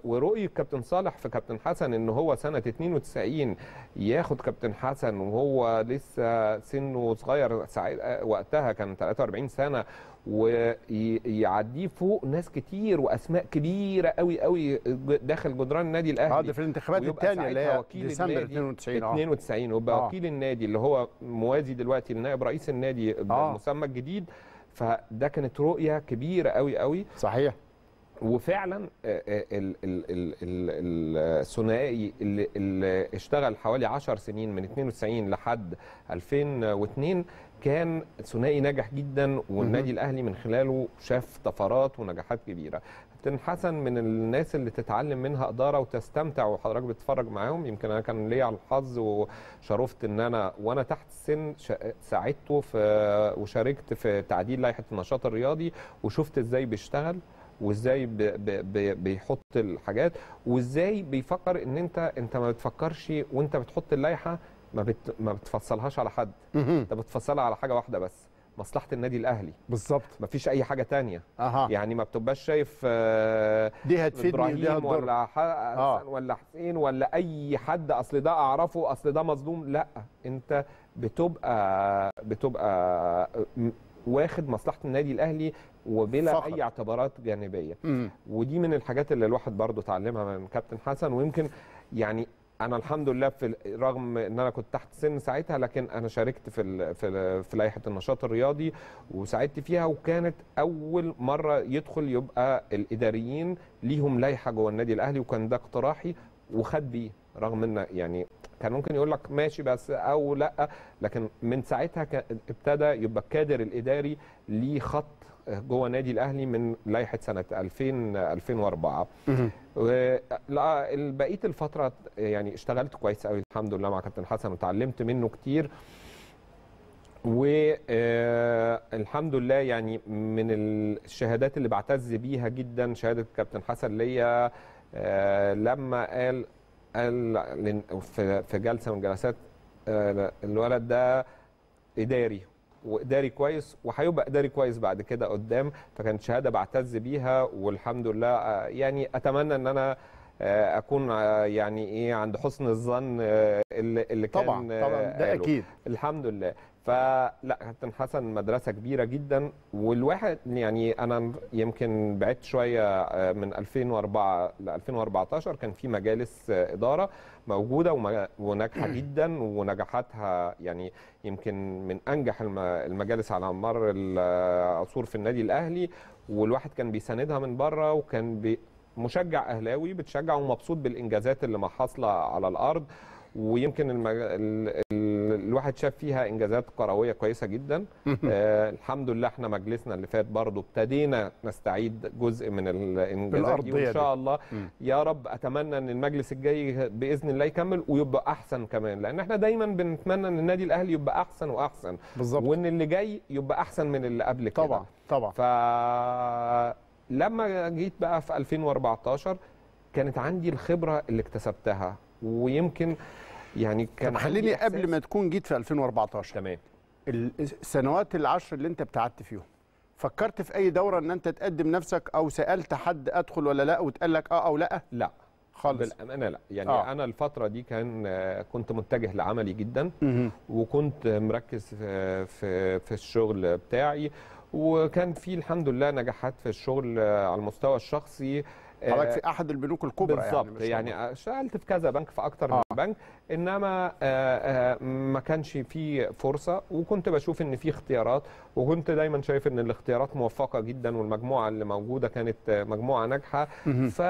ورؤيه كابتن صالح في كابتن حسن ان هو سنه 92 ياخد كابتن حسن وهو لسه سنه صغير آه، وقتها كان 43 سنه ويعديه فوق ناس كتير واسماء كبيره قوي قوي داخل جدران النادي الاهلي اه ده في الانتخابات الثانيه اللي هي ديسمبر 92 اه 92 ويبقى آه. وكيل النادي اللي هو موازي دلوقتي لنائب رئيس النادي بالمسمى آه. الجديد فده كانت رؤيه كبيره قوي قوي صحيح وفعلا آه، آه، الثنائي اللي اشتغل حوالي 10 سنين من 92 لحد 2002 كان ثنائي ناجح جدا والنادي الاهلي من خلاله شاف طفرات ونجاحات كبيره حسن من الناس اللي تتعلم منها اداره وتستمتع وحضرتك بتتفرج معاهم يمكن انا كان ليا الحظ وشرفت ان انا وانا تحت السن ساعدته في وشاركت في تعديل لائحه النشاط الرياضي وشفت ازاي بيشتغل وازاي بيحط الحاجات وازاي بيفكر ان انت انت ما بتفكرش وانت بتحط اللائحه ما بت... ما بتفصلهاش على حد انت بتفصلها على حاجه واحده بس مصلحه النادي الاهلي بالظبط مفيش اي حاجه تانية أها. يعني ما بتبقاش شايف دي هتفيدني دي هتضر ولا آه. حسن آه. ولا حسين ولا اي حد اصل ده اعرفه اصل ده مظلوم لا انت بتبقى بتبقى واخد مصلحه النادي الاهلي وبلا فخر. اي اعتبارات جانبيه مم. ودي من الحاجات اللي الواحد برضه اتعلمها من كابتن حسن ويمكن يعني انا الحمد لله في رغم ان انا كنت تحت سن ساعتها لكن انا شاركت في في, في لائحه النشاط الرياضي وساعدت فيها وكانت اول مره يدخل يبقى الاداريين ليهم لائحه جوه النادي الاهلي وكان ده اقتراحي وخد بيه رغم ان يعني كان ممكن يقول لك ماشي بس او لا لكن من ساعتها ابتدى يبقى الكادر الاداري ليه خط جوه النادي الاهلي من لائحه سنه 2000 2004 بقيه الفتره يعني اشتغلت كويس قوي الحمد لله مع كابتن حسن وتعلمت منه كتير والحمد آه، لله يعني من الشهادات اللي بعتز بيها جدا شهاده كابتن حسن ليا آه، لما قال قال في جلسه من جلسات آه، الولد ده اداري واداري كويس وهيبقى اداري كويس بعد كده قدام فكانت شهاده بعتز بيها والحمد لله آه، يعني اتمنى ان انا آه، اكون آه، يعني ايه عند حسن الظن اللي كان طبعا طبعا ده قاله. اكيد الحمد لله فلا كابتن حسن مدرسه كبيره جدا والواحد يعني انا يمكن بعدت شويه من 2004 ل 2014 كان في مجالس اداره موجوده وناجحه جدا ونجاحاتها يعني يمكن من انجح المجالس على مر العصور في النادي الاهلي والواحد كان بيساندها من بره وكان بي مشجع اهلاوي بتشجع ومبسوط بالانجازات اللي ما حاصله على الارض ويمكن المج... ال... ال... الواحد شاف فيها انجازات كرويه كويسه جدا آه الحمد لله احنا مجلسنا اللي فات برضه ابتدينا نستعيد جزء من الانجازات دي وان شاء الله يا رب اتمنى ان المجلس الجاي باذن الله يكمل ويبقى احسن كمان لان احنا دايما بنتمنى ان النادي الاهلي يبقى احسن واحسن بالظبط وان اللي جاي يبقى احسن من اللي قبل كده طبعا طبعا ف لما جيت بقى في 2014 كانت عندي الخبره اللي اكتسبتها ويمكن يعني كان طب خليني قبل ما تكون جيت في 2014 تمام السنوات العشر اللي انت ابتعدت فيهم فكرت في اي دوره ان انت تقدم نفسك او سالت حد ادخل ولا لا وتقال لك اه او لا لا خالص بالامانه لا يعني آه. انا الفتره دي كان كنت متجه لعملي جدا وكنت مركز في في الشغل بتاعي وكان في الحمد لله نجاحات في الشغل على المستوى الشخصي حضرتك آه، في احد البنوك الكبرى بالظبط يعني, يعني اشتغلت في كذا بنك في اكتر آه. من بنك انما آه، آه، ما كانش في فرصه وكنت بشوف ان في اختيارات وكنت دايما شايف ان الاختيارات موفقه جدا والمجموعه اللي موجوده كانت مجموعه ناجحه ف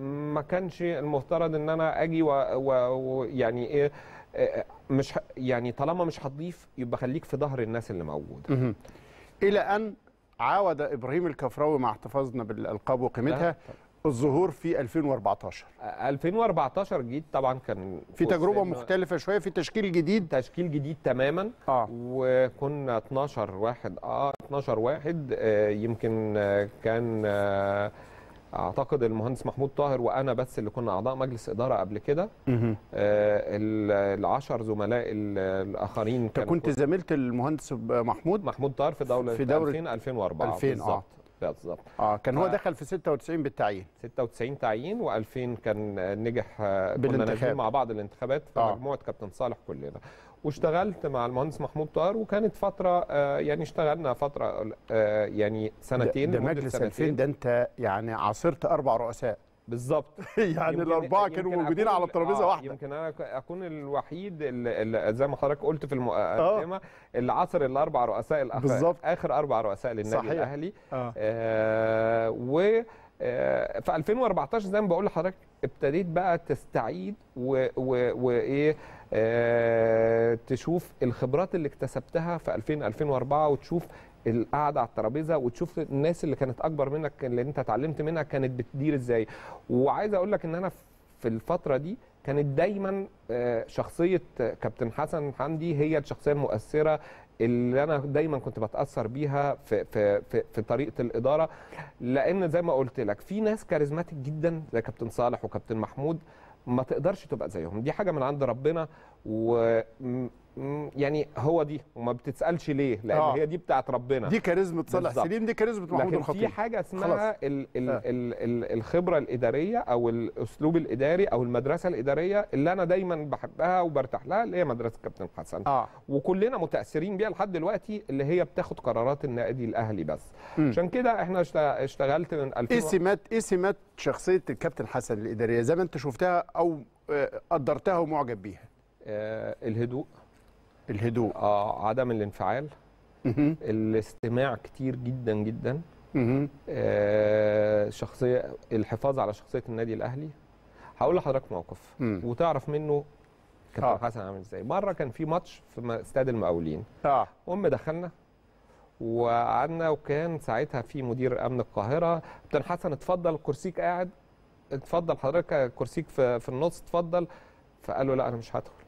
ما كانش المفترض ان انا اجي ويعني ايه مش يعني طالما مش هتضيف يبقى خليك في ظهر الناس اللي موجوده الى ان عاود ابراهيم الكفراوي مع احتفاظنا بالالقاب وقيمتها الظهور في 2014 2014 جيت طبعا كان في تجربه مختلفه شويه في تشكيل جديد تشكيل جديد تماما آه. وكنا 12 واحد اه 12 واحد آه يمكن آه كان آه اعتقد المهندس محمود طاهر وانا بس اللي كنا اعضاء مجلس اداره قبل كده آه العشر زملاء الاخرين انت كنت زميله المهندس محمود محمود طاهر في دوله في دوله 2000 2004 2000 بالظبط بالظبط اه كان ف... هو دخل في 96 بالتعيين 96 تعيين و2000 كان نجح آه، بالانتخاب كنا مع بعض الانتخابات في آه. كابتن صالح كلنا واشتغلت مع المهندس محمود طاهر وكانت فتره آه، يعني اشتغلنا فتره آه، يعني سنتين ده, ده مجلس 2000 ده انت يعني عاصرت اربع رؤساء بالظبط يعني الاربعه كانوا موجودين على الترابيزه آه واحده يمكن انا اكون الوحيد اللي زي ما حضرتك قلت في المقدمه آه. اللي عصر الاربع رؤساء الاخر اخر اربع رؤساء للنادي صحيح. الاهلي آه. آه و آه، في 2014 زي ما بقول لحضرتك ابتديت بقى تستعيد وايه آه تشوف الخبرات اللي اكتسبتها في 2000 2004 وتشوف القعده على الترابيزه وتشوف الناس اللي كانت اكبر منك اللي انت اتعلمت منها كانت بتدير ازاي وعايز اقول لك ان انا في الفتره دي كانت دايما آه، شخصيه آه، كابتن حسن حمدي هي الشخصيه المؤثره اللي انا دايما كنت بتاثر بيها في في في, في طريقه الاداره لان زي ما قلت لك في ناس كاريزماتيك جدا زي كابتن صالح وكابتن محمود ما تقدرش تبقى زيهم دي حاجه من عند ربنا و يعني هو دي وما بتتسالش ليه لان آه. هي دي بتاعت ربنا دي كاريزما صالح سليم دي كاريزما محمود الخطيب لكن في حاجه اسمها الـ الـ آه. الـ الـ الخبره الاداريه او الاسلوب الاداري او المدرسه الاداريه اللي انا دايما بحبها وبرتاح لها اللي هي مدرسه كابتن حسن آه. وكلنا متاثرين بيها لحد دلوقتي اللي هي بتاخد قرارات النادي الاهلي بس م. عشان كده احنا اشتغلت من 2000 ايه سمات ايه سمات شخصيه الكابتن حسن الاداريه زي ما انت شفتها او آه، قدرتها ومعجب بيها آه الهدوء الهدوء اه عدم الانفعال الاستماع كتير جدا جدا آه شخصيه الحفاظ على شخصيه النادي الاهلي هقول لحضرتك موقف وتعرف منه كابتن آه. حسن عامل ازاي مره كان في ماتش في استاد المقاولين اه المهم دخلنا وقعدنا وكان ساعتها في مدير امن القاهره كابتن حسن اتفضل كرسيك قاعد اتفضل حضرتك كرسيك في, في النص اتفضل فقال له لا انا مش هدخل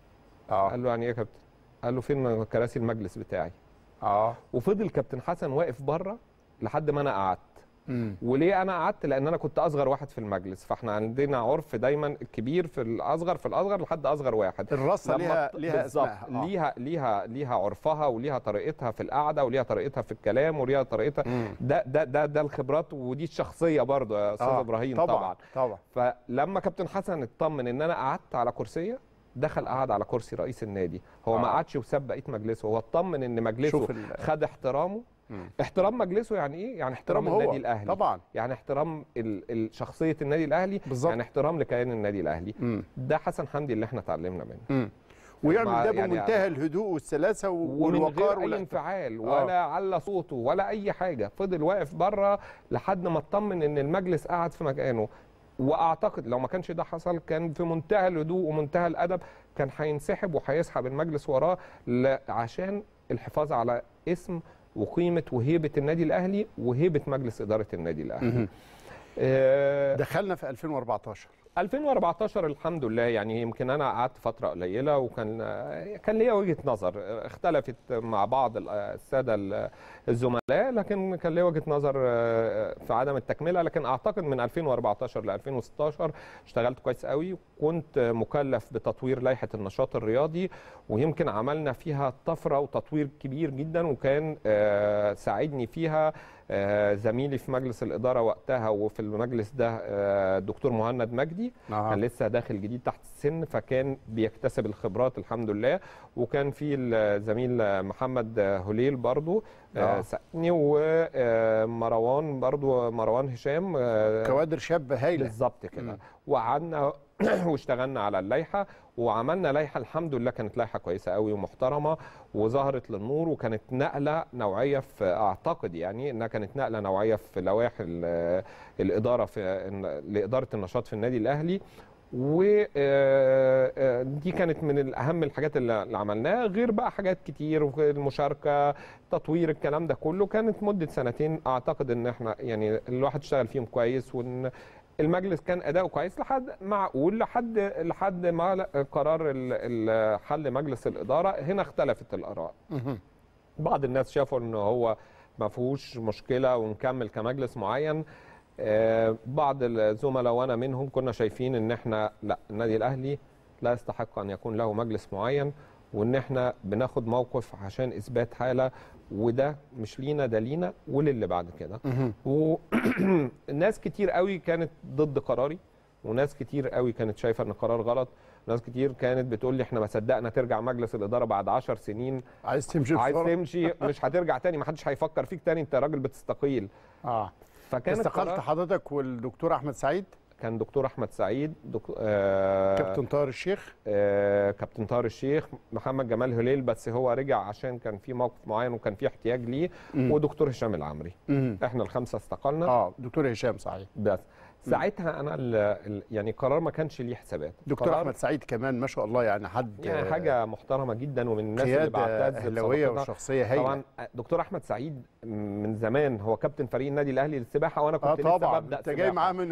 آه. قال له يعني ايه يا كابتن قال له فين كراسي المجلس بتاعي اه وفضل كابتن حسن واقف بره لحد ما انا قعدت مم. وليه انا قعدت لان انا كنت اصغر واحد في المجلس فاحنا عندنا عرف دايما الكبير في الاصغر في الاصغر لحد اصغر واحد الرصه ليها ليها اسمها آه. ليها ليها ليها عرفها وليها طريقتها في القعده وليها طريقتها في الكلام وليها طريقتها ده ده ده ده الخبرات ودي الشخصيه برضه يا استاذ آه. ابراهيم طبعا طبعا فلما كابتن حسن اطمن ان انا قعدت على كرسيه دخل قعد على كرسي رئيس النادي هو آه. ما قعدش وساب بقيه مجلسه هو اطمن ان مجلسه خد احترامه مم. احترام مجلسه يعني ايه؟ يعني احترام هو. النادي الاهلي طبعا يعني احترام شخصيه النادي الاهلي بالزبط. يعني احترام لكيان النادي الاهلي مم. ده حسن حمدي اللي احنا اتعلمنا منه مم. ويعمل ده يعني بمنتهى يعني الهدوء والسلاسه والوقار ولا انفعال آه. ولا آه. على صوته ولا اي حاجه فضل واقف بره لحد ما اطمن ان المجلس قعد في مكانه واعتقد لو ما كانش ده حصل كان في منتهى الهدوء ومنتهى الادب كان هينسحب وهيسحب المجلس وراه عشان الحفاظ على اسم وقيمه وهيبه النادي الاهلي وهيبه مجلس اداره النادي الاهلي. آه، دخلنا في 2014 2014 الحمد لله يعني يمكن انا قعدت فتره قليله وكان كان ليا وجهه نظر اختلفت مع بعض الساده الزملاء لكن كان ليا وجهه نظر في عدم التكمله لكن اعتقد من 2014 ل 2016 اشتغلت كويس قوي وكنت مكلف بتطوير لائحه النشاط الرياضي ويمكن عملنا فيها طفره وتطوير كبير جدا وكان آه، ساعدني فيها آه، زميلي في مجلس الاداره وقتها وفي المجلس ده الدكتور آه، مهند مجدي آه. كان لسه داخل جديد تحت السن فكان بيكتسب الخبرات الحمد لله وكان في الزميل محمد هليل برضو آه. نعم. سقني ومروان آه، برضو مروان هشام كوادر شاب هايله بالظبط كده وقعدنا واشتغلنا على اللائحه وعملنا لائحه الحمد لله كانت لائحه كويسه قوي ومحترمه وظهرت للنور وكانت نقله نوعيه في اعتقد يعني انها كانت نقله نوعيه في لوائح الاداره في لاداره النشاط في النادي الاهلي ودي آه، آه، كانت من اهم الحاجات اللي عملناها غير بقى حاجات كتير المشاركه تطوير الكلام ده كله كانت مده سنتين اعتقد ان احنا يعني الواحد اشتغل فيهم كويس وان المجلس كان اداؤه كويس لحد معقول لحد لحد ما قرار حل مجلس الاداره هنا اختلفت الاراء بعض الناس شافوا ان هو ما فيهوش مشكله ونكمل كمجلس معين آه، بعض الزملاء وانا منهم كنا شايفين ان احنا لا النادي الاهلي لا يستحق ان يكون له مجلس معين وان احنا بناخد موقف عشان اثبات حاله وده مش لينا ده لينا وللي بعد كده وناس كتير قوي كانت ضد قراري وناس كتير قوي كانت شايفه ان القرار غلط ناس كتير كانت بتقول لي احنا ما صدقنا ترجع مجلس الاداره بعد 10 سنين عايز تمشي عايز تمشي مش هترجع تاني ما حدش هيفكر فيك تاني انت راجل بتستقيل اه فكان استقلت حضرتك والدكتور احمد سعيد كان دكتور احمد سعيد دك... آه... كابتن طاهر الشيخ آه... كابتن طاهر الشيخ محمد جمال هليل بس هو رجع عشان كان في موقف معين وكان في احتياج ليه ودكتور هشام العمري احنا الخمسه استقلنا اه دكتور هشام صحيح بس ساعتها انا يعني قرار ما كانش ليه حسابات دكتور احمد سعيد كمان ما شاء الله يعني حد يعني حاجه محترمه جدا ومن الناس اللي بعتز اهلاويه وشخصيه هايله طبعا دكتور احمد سعيد من زمان هو كابتن فريق النادي الاهلي للسباحه وانا كنت آه طبعا ببدا انت جاي معاه من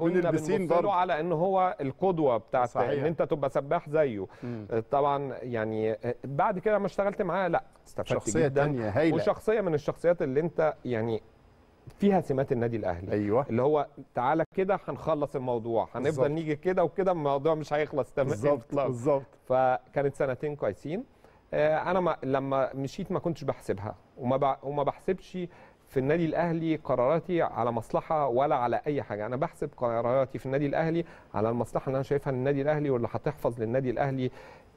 من البسين برضه على ان هو القدوه بتاعت صحيح. ان انت تبقى سباح زيه مم. طبعا يعني آه، بعد كده لما اشتغلت معاه لا استفدت شخصية جدا تانية هايلة. وشخصيه من الشخصيات اللي انت يعني فيها سمات النادي الاهلي ايوه اللي هو تعالى كده هنخلص الموضوع هنفضل نيجي كده وكده الموضوع مش هيخلص تمام بالظبط بالظبط فكانت سنتين كويسين آه، انا ما لما مشيت ما كنتش بحسبها وما وما بحسبش في النادي الاهلي قراراتي على مصلحه ولا على اي حاجه انا بحسب قراراتي في النادي الاهلي على المصلحه اللي انا شايفها للنادي الاهلي واللي هتحفظ للنادي الاهلي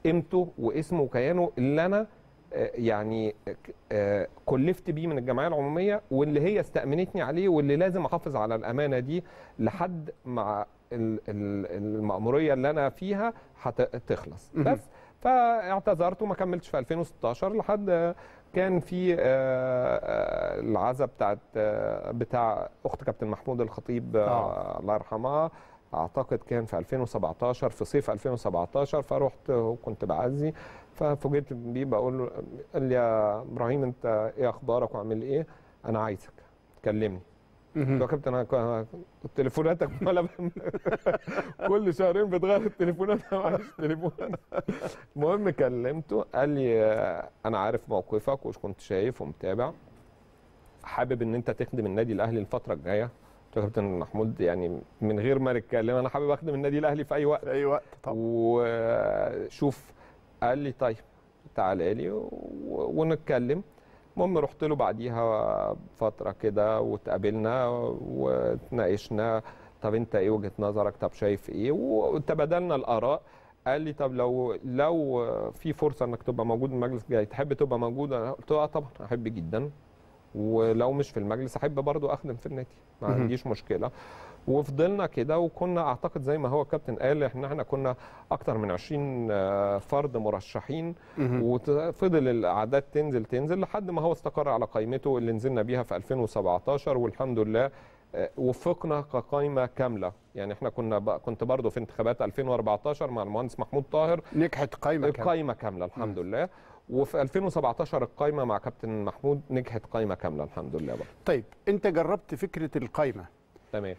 قيمته واسمه وكيانه اللي انا آه، يعني آه، آه، كلفت بيه من الجمعيه العموميه واللي هي استامنتني عليه واللي لازم احافظ على الامانه دي لحد مع المأمورية اللي أنا فيها هتخلص بس فاعتذرت وما كملتش في 2016 لحد كان في العزة بتاعت بتاع أخت كابتن محمود الخطيب الله يرحمها أعتقد كان في 2017 في صيف 2017 فروحت وكنت بعزي ففوجئت بيه بقول له قال لي يا ابراهيم انت ايه اخبارك وعامل ايه؟ انا عايزك كلمني يا كابتن انا تليفوناتك ولا كل شهرين بتغير التليفونات انا معيش تليفون المهم كلمته قال لي انا عارف موقفك وكنت شايف ومتابع حابب ان انت تخدم النادي الاهلي الفتره الجايه يا كابتن محمود يعني من غير ما نتكلم انا حابب اخدم النادي الاهلي في اي وقت في اي وقت طبعا وشوف قال لي طيب تعالى لي ونتكلم المهم رحت له بعديها فتره كده واتقابلنا واتناقشنا طب انت ايه وجهه نظرك طب شايف ايه وتبادلنا الاراء قال لي طب لو لو في فرصه انك تبقى موجود المجلس الجاي تحب تبقى موجود انا قلت له اه طبعا احب جدا ولو مش في المجلس احب برضو اخدم في النادي ما عنديش مشكله وفضلنا كده وكنا اعتقد زي ما هو الكابتن قال ان احنا كنا اكتر من 20 آه، فرد مرشحين وفضل الاعداد تنزل تنزل لحد ما هو استقر على قائمته اللي نزلنا بيها في 2017 والحمد لله آه، وفقنا كقائمه كامله يعني احنا كنا كنت برضه في انتخابات 2014 مع المهندس محمود طاهر نجحت قائمه كامله القائمه كامله الحمد لله وفي 2017 القايمه مع كابتن محمود نجحت قايمه كامله الحمد لله برضه طيب انت جربت فكره القايمه تمام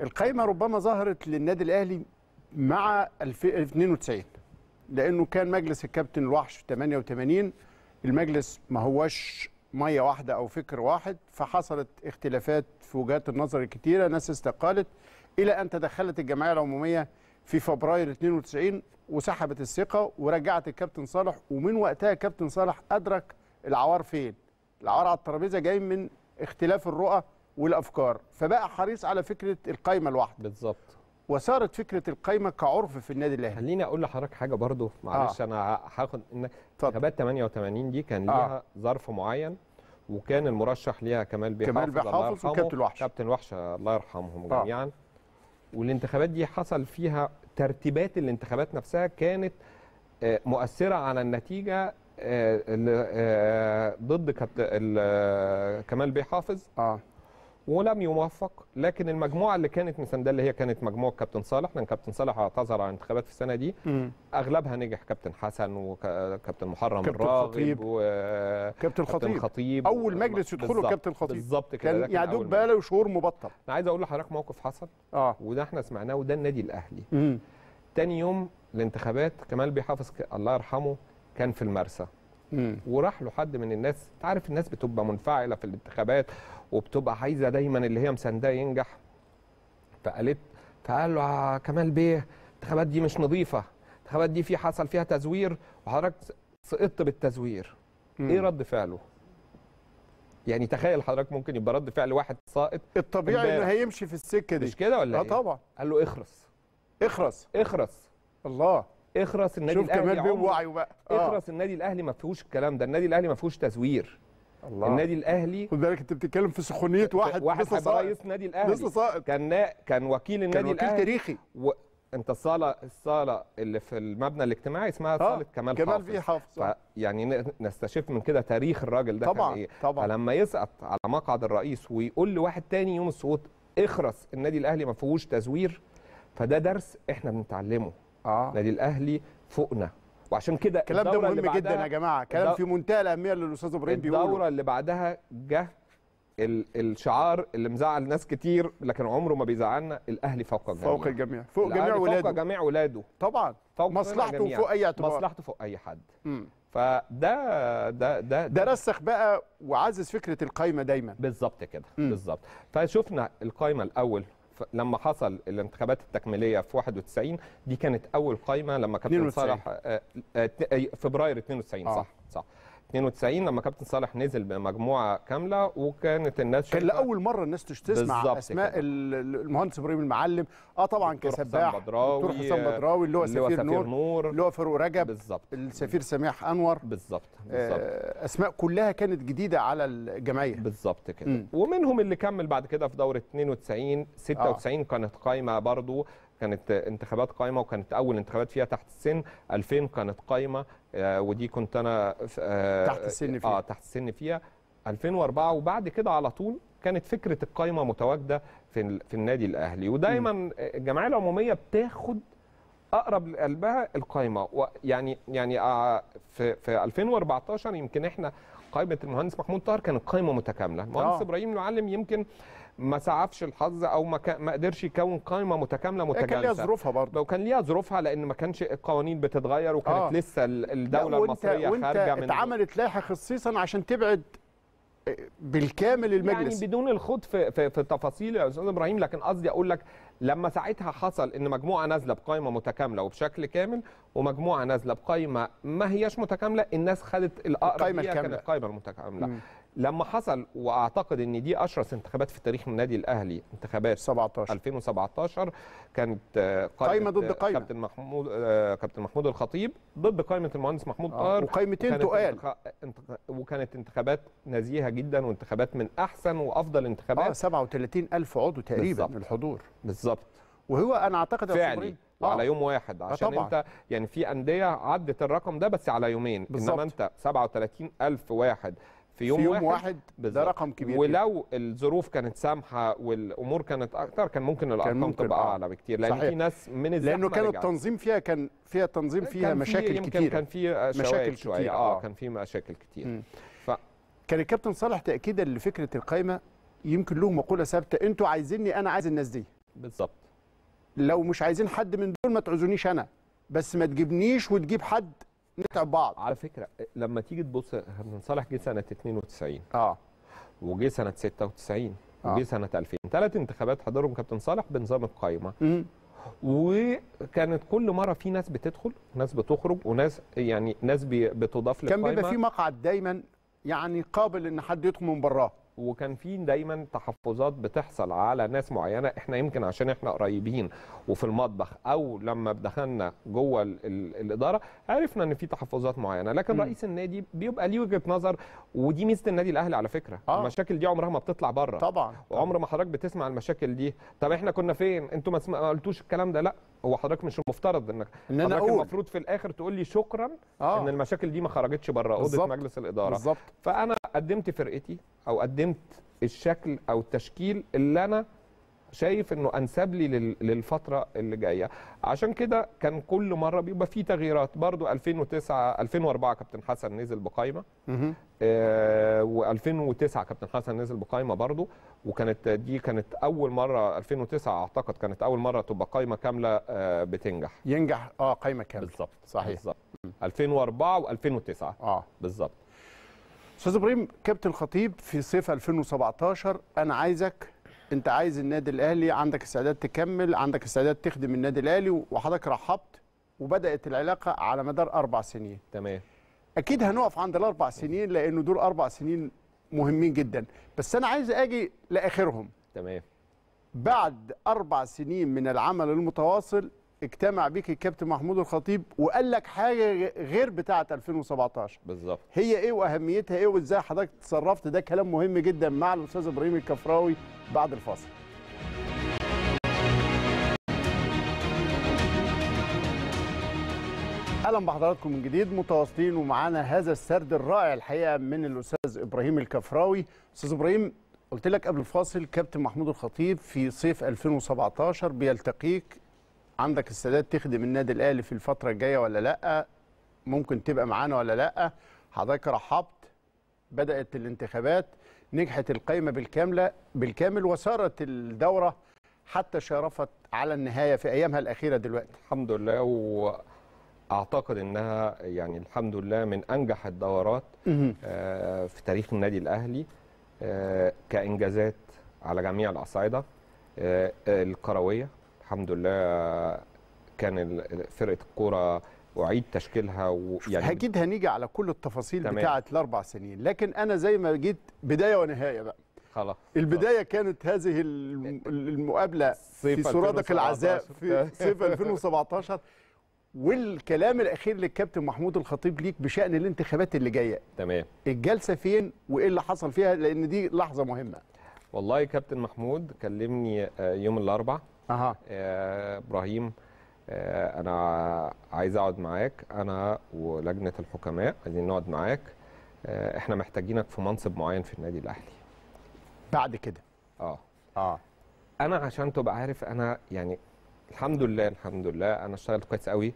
القايمه ربما ظهرت للنادي الاهلي مع 92 لانه كان مجلس الكابتن الوحش في 88 المجلس ما هواش ميه واحده او فكر واحد فحصلت اختلافات في وجهات النظر الكتيره ناس استقالت الى ان تدخلت الجمعيه العموميه في فبراير 92 وسحبت الثقه ورجعت الكابتن صالح ومن وقتها الكابتن صالح ادرك العوار فين العوار على الترابيزه جاي من اختلاف الرؤى والافكار فبقى حريص على فكره القايمه الواحده بالظبط وصارت فكره القايمه كعرف في النادي الاهلي خليني اقول لحضرتك حاجه برضو معلش آه. انا هاخد انك انتخابات 88 دي كان ليها آه. ظرف معين وكان المرشح ليها كمال بيه كمال بيه حافظ وكابتن وحشه كابتن وحشه الله يرحمهم آه. جميعا والانتخابات دي حصل فيها ترتيبات الانتخابات نفسها كانت آه، مؤثره على النتيجه آه، آه، ضد كمال بيه حافظ آه. ولم يوفق لكن المجموعه اللي كانت مسانده اللي هي كانت مجموعه كابتن صالح لان كابتن صالح اعتذر عن الانتخابات في السنه دي م. اغلبها نجح كابتن حسن وكابتن محرم كابتن الراغب كابتن الخطيب الخطيب اول مجلس يدخله كابتن الخطيب بالظبط كده كان يعدوك بقى له شهور مبطل انا عايز اقول لحضرتك موقف حصل اه وده احنا سمعناه وده النادي الاهلي م. تاني يوم الانتخابات كمال بيحافظ الله يرحمه كان في المرسى وراح له حد من الناس انت عارف الناس بتبقى منفعله في الانتخابات وبتبقى عايزه دايما اللي هي مسانداه ينجح فقالت فقال له آه، كمال بيه الانتخابات دي مش نظيفه الانتخابات دي في حصل فيها تزوير وحضرتك سقطت بالتزوير مم. ايه رد فعله يعني تخيل حضرتك ممكن يبقى رد فعل واحد ساقط الطبيعي انه هيمشي في السكه دي مش كده ولا اه إيه؟ طبعا قال له اخرس اخرس اخرس الله اخرس النادي شوف الاهلي شوف كمال وعيه بقى آه. اخرس النادي الاهلي ما فيهوش الكلام ده النادي الاهلي ما فيهوش تزوير الله. النادي الاهلي خد بالك انت بتتكلم في سخونيه واحد واحد لسه رئيس نادي الاهلي لسه ساقط كان كان وكيل النادي كان وكيل الاهلي تاريخي و... انت الصاله الصاله اللي في المبنى الاجتماعي اسمها آه. صاله كمال, كمال حافظ كمال فيه حافظ ف... يعني نستشف من كده تاريخ الراجل ده طبعا كان ايه طبعا فلما يسقط على مقعد الرئيس ويقول لواحد تاني يوم السقوط اخرس النادي الاهلي ما فيهوش تزوير فده درس احنا بنتعلمه اه نادي الاهلي فوقنا وعشان كده الكلام ده مهم جدا يا جماعه كلام في منتهى الاهميه اللي الاستاذ ابراهيم بيقوله الدوره اللي بعدها جه الشعار اللي مزعل ناس كتير لكن عمره ما بيزعلنا الاهلي فوق الجميع فوق الجميع فوق جميع ولاده فوق جميع ولاده طبعا فوق مصلحته جميع. فوق اي اعتبار مصلحته فوق اي حد م. فده ده ده ده رسخ بقى وعزز فكره القايمه دايما بالظبط كده بالظبط فشفنا القايمه الاول لما حصل الانتخابات التكميليه في 91 دي كانت اول قايمه لما كابتن صالح آه، آه، آه، فبراير 92 آه. صح صح 92 لما كابتن صالح نزل بمجموعه كامله وكانت الناس كان لاول مره الناس تسمع اسماء المهندس ابراهيم المعلم اه طبعا كسباح دكتور حسام بدراوي اللي هو سفير نور, نور اللي هو فاروق رجب بالظبط السفير سميح انور بالظبط آه اسماء كلها كانت جديده على الجمعيه بالظبط كده م. ومنهم اللي كمل بعد كده في دوره 92 96 آه. كانت قايمه برضو كانت انتخابات قائمه وكانت اول انتخابات فيها تحت السن 2000 كانت قائمه آه، ودي كنت انا آه، تحت السن فيها اه تحت السن فيها 2004 وبعد كده على طول كانت فكره القايمه متواجده في في النادي الاهلي ودايما آه، الجمعيه العموميه بتاخد اقرب لقلبها القايمه يعني يعني في في 2014 يمكن احنا قائمه المهندس محمود طاهر كانت قائمه متكامله المهندس ابراهيم المعلم يمكن ما سعفش الحظ او ما, ما قدرش يكون قائمه متكامله متجانسه كان ليها ظروفها برضه وكان ليها ظروفها لان ما كانش القوانين بتتغير وكانت آه. لسه الدوله وانت المصريه وانت خارجه من اتعملت لائحه خصيصا عشان تبعد آه، بالكامل يعني المجلس يعني بدون الخوض في في, في التفاصيل يا استاذ ابراهيم لكن قصدي اقول لك لما ساعتها حصل ان مجموعه نازله بقائمه متكامله وبشكل كامل ومجموعه نازله بقائمه ما هياش متكامله الناس خدت الاقرب القائمه الكامله كانت القائمه المتكامله لما حصل واعتقد ان دي اشرس انتخابات في تاريخ النادي الاهلي انتخابات 17 2017 كانت قائمه ضد قائمه كابتن محمود آه، كابتن محمود الخطيب ضد قائمه المهندس محمود آه، طاهر وقائمتين تقال وكانت انتخابات نزيهه جدا وانتخابات من احسن وافضل انتخابات اه 37000 عضو تقريبا بالزبط. الحضور بالظبط وهو انا اعتقد فعلي وعلى آه. يوم واحد عشان طبعا. انت يعني في انديه عدت الرقم ده بس على يومين بالزبط. انما انت 37000 واحد في يوم, في يوم واحد, واحد ده رقم كبير ولو كبير. الظروف كانت سامحه والامور كانت اكتر كان ممكن الارقام تبقى آه، اعلى بكتير لان صحيح. في ناس من الزحمه لانه كان التنظيم فيها كان فيها تنظيم فيها كان مشاكل فيه كتير كان في مشاكل شويه آه،, اه كان في مشاكل كتير ف... كان الكابتن صالح تاكيدا لفكره القايمه يمكن له مقوله ثابته انتوا عايزيني انا عايز الناس دي بالظبط لو مش عايزين حد من دول ما تعوزونيش انا بس ما تجيبنيش وتجيب حد نتعب بعض على فكره لما تيجي تبص هرمن صالح جه سنه 92 اه وجه سنه 96 آه. وجه سنه 2000 ثلاث انتخابات حضرهم كابتن صالح بنظام القايمه وكانت كل مره في ناس بتدخل ناس بتخرج وناس يعني ناس بتضاف للقايمه كان بيبقى في مقعد دايما يعني قابل ان حد يدخل من براه وكان في دايما تحفظات بتحصل على ناس معينه احنا يمكن عشان احنا قريبين وفي المطبخ او لما دخلنا جوه ال ال الاداره عرفنا ان في تحفظات معينه لكن م. رئيس النادي بيبقى ليه وجهه نظر ودي ميزه النادي الاهلي على فكره آه. المشاكل دي عمرها ما بتطلع بره طبعا وعمر ما حضرتك بتسمع المشاكل دي طب احنا كنا فين انتوا ما قلتوش الكلام ده لا هو حضرتك مش المفترض انك ان انا اقول المفروض في الاخر تقول لي شكرا آه. ان المشاكل دي ما خرجتش بره اوضه مجلس الاداره بالظبط فانا قدمت فرقتي او قدمت الشكل او التشكيل اللي انا شايف انه انسب لي للفتره اللي جايه عشان كده كان كل مره بيبقى في تغييرات برضو 2009 2004 كابتن حسن نزل بقايمه و آه، و2009 كابتن حسن نزل بقايمه برضو وكانت دي كانت اول مره 2009 اعتقد كانت اول مره تبقى قايمه كامله آه، بتنجح ينجح اه قايمه كامله بالظبط صحيح بالظبط 2004 و2009 اه بالظبط استاذ ابراهيم كابتن خطيب في صيف 2017 انا عايزك انت عايز النادي الاهلي عندك استعداد تكمل عندك استعداد تخدم النادي الاهلي وحضرتك رحبت وبدات العلاقه على مدار اربع سنين تمام اكيد هنقف عند الاربع سنين لانه دول اربع سنين مهمين جدا بس انا عايز اجي لاخرهم تمام بعد اربع سنين من العمل المتواصل اجتمع بيك الكابتن محمود الخطيب وقال لك حاجه غير بتاعه 2017 بالظبط هي ايه واهميتها ايه وازاي حضرتك اتصرفت ده كلام مهم جدا مع الاستاذ ابراهيم الكفراوي بعد الفاصل اهلا بحضراتكم من جديد متواصلين ومعانا هذا السرد الرائع الحقيقه من الاستاذ ابراهيم الكفراوي استاذ ابراهيم قلت لك قبل الفاصل كابتن محمود الخطيب في صيف 2017 بيلتقيك عندك استعداد تخدم النادي الاهلي في الفتره الجايه ولا لا ممكن تبقى معانا ولا لا حضرتك رحبت بدات الانتخابات نجحت القائمه بالكامله بالكامل وسارت الدوره حتى شرفت على النهايه في ايامها الاخيره دلوقتي الحمد لله واعتقد انها يعني الحمد لله من انجح الدورات آه في تاريخ النادي الاهلي آه كانجازات على جميع الاصعده آه, آه، الكرويه الحمد لله كان فرقه الكوره اعيد تشكيلها ويعني اكيد هنيجي على كل التفاصيل تمام. بتاعه الاربع سنين لكن انا زي ما جيت بدايه ونهايه بقى خلاص البدايه خلاص. كانت هذه المقابله في سرادق العزاء في صيف 2017 والكلام الاخير للكابتن محمود الخطيب ليك بشان الانتخابات اللي جايه تمام الجلسه فين وايه اللي حصل فيها لان دي لحظه مهمه والله كابتن محمود كلمني آه، يوم الاربعاء أها. آه، ابراهيم آه، انا عايز اقعد معاك انا ولجنه الحكماء عايزين نقعد معاك آه، احنا محتاجينك في منصب معين في النادي الاهلي بعد كده اه اه انا عشان تبقى عارف انا يعني الحمد لله الحمد لله انا اشتغلت كويس قوي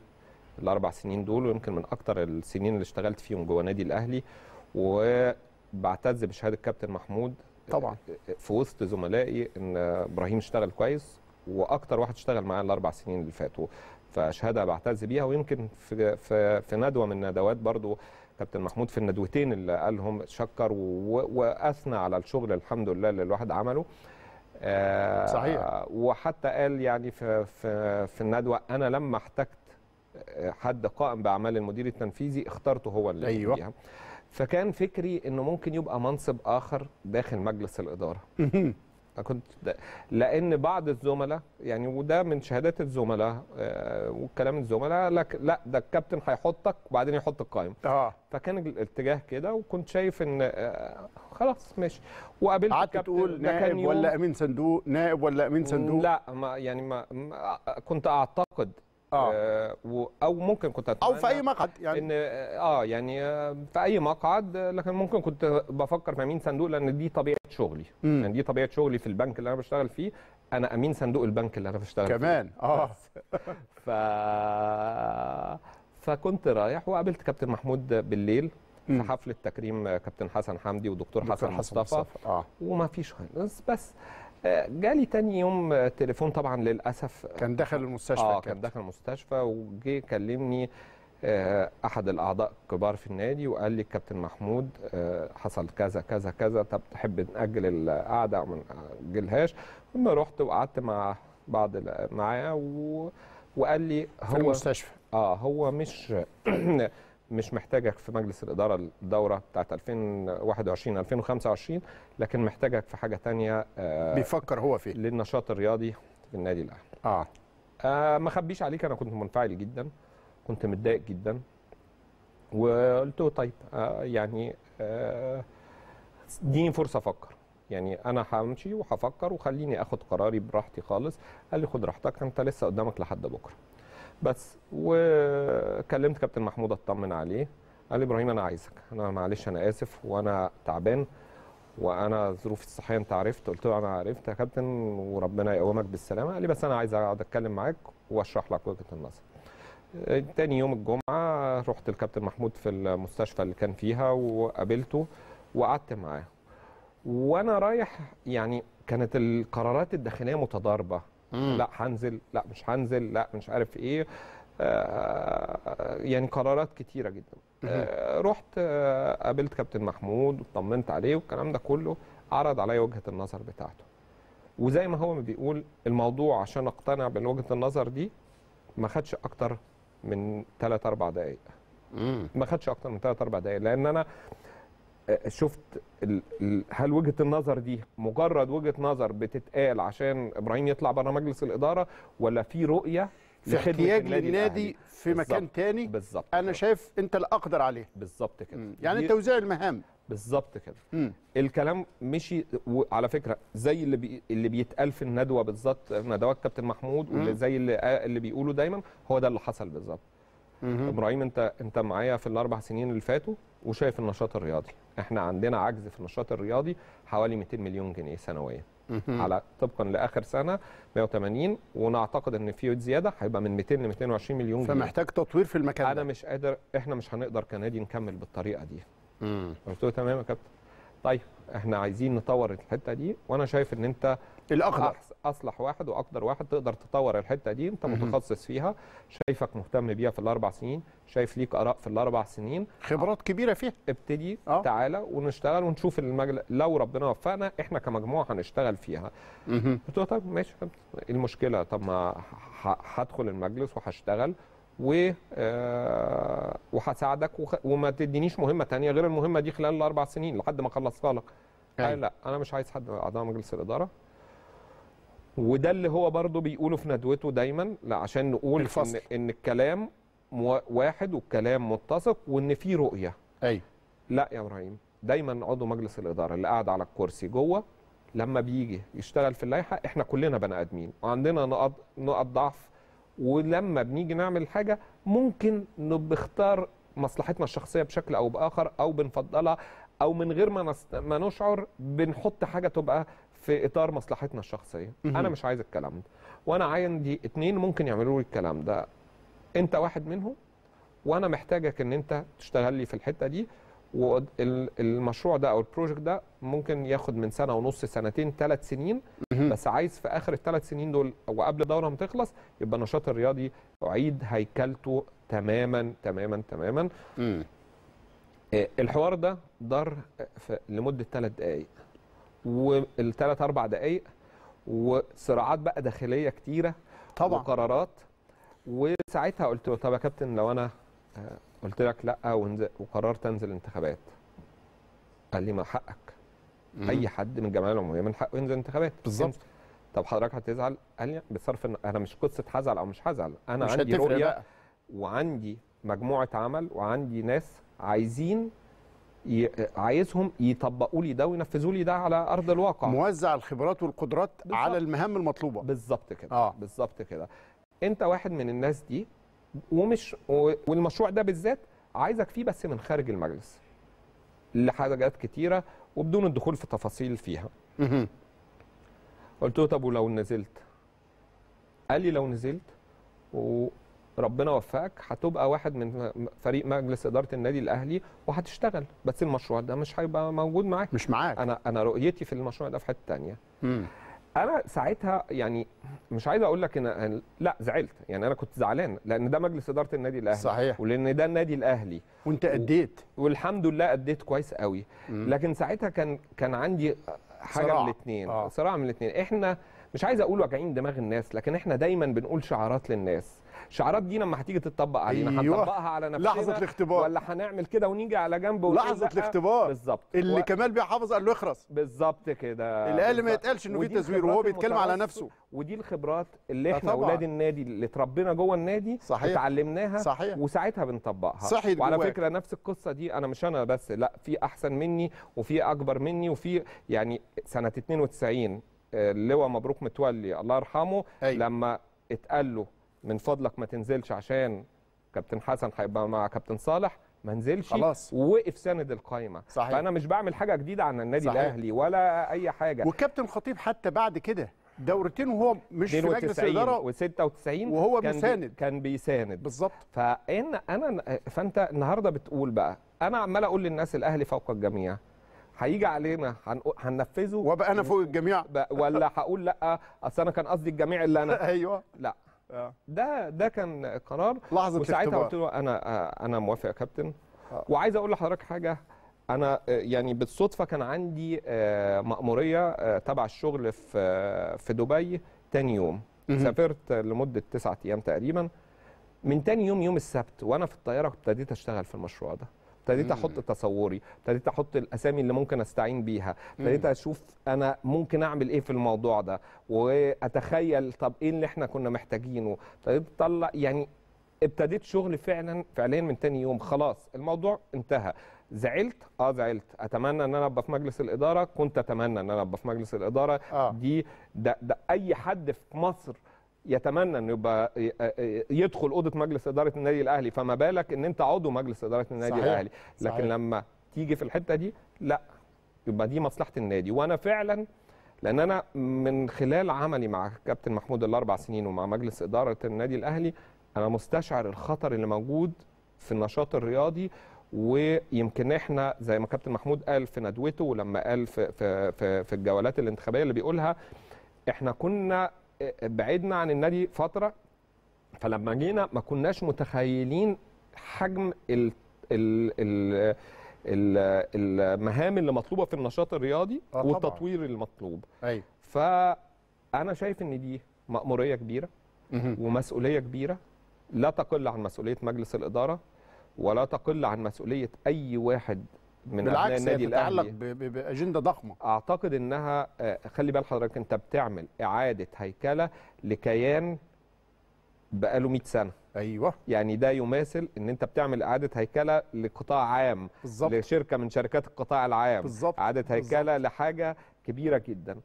الاربع سنين دول ويمكن من اكتر السنين اللي اشتغلت فيهم جوه نادي الاهلي وبعتز بشهاده كابتن محمود طبعا في وسط زملائي ان ابراهيم اشتغل كويس واكتر واحد اشتغل معاه الاربع سنين اللي فاتوا فشهاده بعتز بيها ويمكن في في, في ندوه من الندوات برضو كابتن محمود في الندوتين اللي قالهم شكر واثنى على الشغل الحمد لله اللي الواحد عمله آه صحيح وحتى قال يعني في في في الندوه انا لما احتجت آه، حد قائم باعمال المدير التنفيذي اخترته هو اللي أيوة. فيها. فكان فكري انه ممكن يبقى منصب اخر داخل مجلس الاداره كنت لان بعض الزملاء يعني وده من شهادات الزملاء آه وكلام الزملاء لك لا ده الكابتن هيحطك وبعدين يحط القائمه اه فكان الاتجاه كده وكنت شايف ان آه خلاص ماشي وقابلت قعدت تقول نائب ولا امين صندوق نائب ولا امين صندوق لا ما يعني ما, ما كنت اعتقد آه. آه، او ممكن كنت اتمنى او في اي مقعد يعني ان اه, آه، يعني آه، في اي مقعد لكن ممكن كنت بفكر في امين صندوق لان دي طبيعه شغلي مم. يعني دي طبيعه شغلي في البنك اللي انا بشتغل فيه انا امين صندوق البنك اللي انا بشتغل كمان. فيه كمان اه ف فكنت رايح وقابلت كابتن محمود بالليل في حفله تكريم كابتن حسن حمدي ودكتور حسن, حسن مصطفى, مصطفى. آه. وما فيش بس, بس جالي تاني يوم تليفون طبعا للاسف كان دخل المستشفى اه كان دخل المستشفى وجي كلمني آه، احد الاعضاء الكبار في النادي وقال لي الكابتن محمود آه، حصل كذا كذا كذا طب تحب ناجل القعده او ما ناجلهاش رحت وقعدت مع بعض معاه وقال لي هو في المستشفى اه هو مش مش محتاجك في مجلس الاداره الدوره بتاعت 2021 2025 لكن محتاجك في حاجه ثانيه آه، بيفكر هو فيه للنشاط الرياضي في النادي الاهلي اه, آه ما اخبيش عليك انا كنت منفعل جدا كنت متضايق جدا وقلت له طيب آه يعني آه اديني فرصه افكر يعني انا همشي وهفكر وخليني اخد قراري براحتي خالص قال لي خد راحتك انت لسه قدامك لحد بكره بس وكلمت كابتن محمود اطمن عليه قال لي ابراهيم انا عايزك انا معلش انا اسف وانا تعبان وانا ظروفي الصحيه انت عرفت قلت له انا عرفت يا كابتن وربنا يقومك بالسلامه قال لي بس انا عايز اقعد اتكلم معاك واشرح لك وجهه النظر تاني يوم الجمعه رحت لكابتن محمود في المستشفى اللي كان فيها وقابلته وقعدت معاه وانا رايح يعني كانت القرارات الداخليه متضاربه لا هنزل لا مش هنزل لا مش عارف ايه آه، يعني قرارات كتيره جدا آه، رحت آه، قابلت كابتن محمود وطمنت عليه والكلام ده كله عرض عليا وجهه النظر بتاعته وزي ما هو ما بيقول الموضوع عشان اقتنع بوجهه النظر دي ما خدش اكتر من 3 4 دقائق ما خدش اكتر من 3 4 دقائق لان انا آه، شفت هل وجهه النظر دي مجرد وجهه نظر بتتقال عشان ابراهيم يطلع بره مجلس الاداره ولا في رؤيه في احتياج للنادي في مكان تاني بالزبط انا شايف انت الاقدر عليه بالظبط كده يعني توزيع المهام بالظبط كده مم. الكلام مشي على فكره زي اللي بي اللي بيتقال في الندوه بالظبط ندوات كابتن محمود مم. واللي زي اللي اللي بيقولوا دايما هو ده اللي حصل بالظبط ابراهيم انت انت معايا في الاربع سنين اللي فاتوا وشايف النشاط الرياضي احنا عندنا عجز في النشاط الرياضي حوالي 200 مليون جنيه سنويا على طبقا لاخر سنه 180 ونعتقد ان في زياده هيبقى من 200 ل 220 مليون جنيه فمحتاج تطوير في المكان انا ده. مش قادر احنا مش هنقدر كنادي نكمل بالطريقه دي قلت له تمام يا كابتن طيب احنا عايزين نطور الحته دي وانا شايف ان انت الاقدر اصلح واحد واقدر واحد تقدر تطور الحته دي انت متخصص فيها شايفك مهتم بيها في الاربع سنين شايف ليك اراء في الاربع سنين خبرات كبيره فيها ابتدي أه. تعالى ونشتغل ونشوف المجل لو ربنا وفقنا احنا كمجموعه هنشتغل فيها قلت له طب ماشي إيه المشكله طب ما هدخل المجلس وهشتغل و آه، وهساعدك وما تدينيش مهمه ثانيه غير المهمه دي خلال الاربع سنين لحد ما اخلصها أيوة. لك قال لا انا مش عايز حد من اعضاء مجلس الاداره وده اللي هو برضه بيقوله في ندوته دايما لا عشان نقول إن, ان الكلام واحد والكلام متسق وان في رؤيه ايوه لا يا ابراهيم دايما عضو مجلس الاداره اللي قاعد على الكرسي جوه لما بيجي يشتغل في اللائحه احنا كلنا بني ادمين وعندنا نقط نقط ضعف ولما بنيجي نعمل حاجه ممكن نختار مصلحتنا الشخصيه بشكل او باخر او بنفضلها او من غير ما ما نشعر بنحط حاجه تبقى في اطار مصلحتنا الشخصيه انا مش عايز الكلام ده وانا عندي اتنين ممكن يعملوا لي الكلام ده انت واحد منهم وانا محتاجك ان انت تشتغل لي في الحته دي والمشروع ده او البروجكت ده ممكن ياخد من سنه ونص سنتين ثلاث سنين بس عايز في اخر الثلاث سنين دول او قبل الدوره ما تخلص يبقى النشاط الرياضي اعيد هيكلته تماما تماما تماما آه، الحوار ده ضر لمده ثلاث دقائق والثلاث اربع دقائق وصراعات بقى داخليه كتيره طبعا وقرارات وساعتها قلت له طب يا كابتن لو انا قلت لك لا وقررت انزل انتخابات قال لي ما حقك مم. اي حد من الجمعيه العموميه من حقه ينزل انتخابات بالظبط طب حضرتك هتزعل قال لي بصرف انا مش قصه هزعل او مش هزعل انا مش عندي رؤيه بقى. وعندي مجموعه عمل وعندي ناس عايزين ي... عايزهم يطبقوا لي ده وينفذوا لي ده على ارض الواقع موزع الخبرات والقدرات بالزبط. على المهام المطلوبه بالظبط كده آه. بالظبط كده انت واحد من الناس دي ومش والمشروع ده بالذات عايزك فيه بس من خارج المجلس لحاجات كتيره وبدون الدخول في تفاصيل فيها قلت له طب ولو نزلت قال لي لو نزلت وربنا وفقك هتبقى واحد من فريق مجلس اداره النادي الاهلي وهتشتغل بس المشروع ده مش هيبقى موجود معاك مش معاك انا انا رؤيتي في المشروع ده في حته ثانيه انا ساعتها يعني مش عايز اقول لك ان لا زعلت يعني انا كنت زعلان لان ده مجلس اداره النادي الاهلي صحيح ولان ده النادي الاهلي وانت اديت والحمد لله اديت كويس قوي مم. لكن ساعتها كان كان عندي حاجه صراع. من الاثنين آه. صراع من الاثنين احنا مش عايز اقول واجعين دماغ الناس لكن احنا دايما بنقول شعارات للناس شعارات دينا ما هتيجي تطبق علينا أيوة. هنطبقها على نفسنا لحظه الاختبار ولا هنعمل كده ونيجي على جنب لحظه الاختبار بالظبط اللي و... كمال بيه حافظ قال له اخرس بالظبط كده الاهلي ما يتقالش انه في تزوير وهو بيتكلم على نفسه ودي الخبرات اللي آه احنا اولاد النادي اللي اتربينا جوه النادي صحيح. اتعلمناها صحيح. وساعتها بنطبقها صحيح وعلى جواك. فكره نفس القصه دي انا مش انا بس لا في احسن مني وفي اكبر مني وفي يعني سنه 92 اللواء آه، مبروك متولي الله يرحمه أيوة. لما اتقال له من فضلك ما تنزلش عشان كابتن حسن هيبقى مع كابتن صالح ما نزلش خلاص ووقف ساند القايمه صحيح. فانا مش بعمل حاجه جديده عن النادي صحيح. الاهلي ولا اي حاجه والكابتن خطيب حتى بعد كده دورتين وهو مش في مجلس الاداره و96 وهو كان بيساند كان بيساند بالظبط فان انا فانت النهارده بتقول بقى انا عمال اقول للناس الاهلي فوق الجميع هيجي علينا هننفذه وابقى انا فوق الجميع ولا هقول لا اصل انا كان قصدي الجميع اللي انا ايوه لا آه. ده ده كان قرار لحظه وساعتها قلت له انا آه، انا موافق يا كابتن آه. وعايز اقول لحضرتك حاجه انا يعني بالصدفه كان عندي مأموريه تبع الشغل في في دبي تاني يوم سافرت لمده تسعة ايام تقريبا من تاني يوم يوم السبت وانا في الطياره ابتديت اشتغل في المشروع ده ابتديت احط تصوري ابتديت احط الاسامي اللي ممكن استعين بيها ابتديت اشوف انا ممكن اعمل ايه في الموضوع ده واتخيل طب ايه اللي احنا كنا محتاجينه ابتديت اطلع يعني ابتديت شغل فعلا فعليا من تاني يوم خلاص الموضوع انتهى زعلت اه زعلت اتمنى ان انا ابقى في مجلس الاداره كنت اتمنى ان انا ابقى في مجلس الاداره آه. دي ده, ده اي حد في مصر يتمنى انه يبقى يدخل اوضه مجلس اداره النادي الاهلي فما بالك ان انت عضو مجلس اداره النادي صحيح. الاهلي لكن صحيح. لما تيجي في الحته دي لا يبقى دي مصلحه النادي وانا فعلا لان انا من خلال عملي مع كابتن محمود الاربع سنين ومع مجلس اداره النادي الاهلي انا مستشعر الخطر اللي موجود في النشاط الرياضي ويمكن احنا زي ما كابتن محمود قال في ندوته ولما قال في في في, في الجولات الانتخابيه اللي بيقولها احنا كنا بعدنا عن النادي فتره فلما جينا ما كناش متخيلين حجم الـ الـ الـ المهام اللي مطلوبه في النشاط الرياضي آه والتطوير طبعًا. المطلوب ايوه فانا شايف ان دي مأموريه كبيره ومسؤوليه كبيره لا تقل عن مسؤوليه مجلس الاداره ولا تقل عن مسؤوليه اي واحد من بالعكس النادي الاهلي بالعكس باجنده ضخمه اعتقد انها آه، خلي بال حضرتك انت بتعمل اعاده هيكله لكيان بقاله 100 سنه ايوه يعني ده يماثل ان انت بتعمل اعاده هيكله لقطاع عام بالزبط. لشركه من شركات القطاع العام بالزبط. اعاده هيكله بالزبط. لحاجه كبيره جدا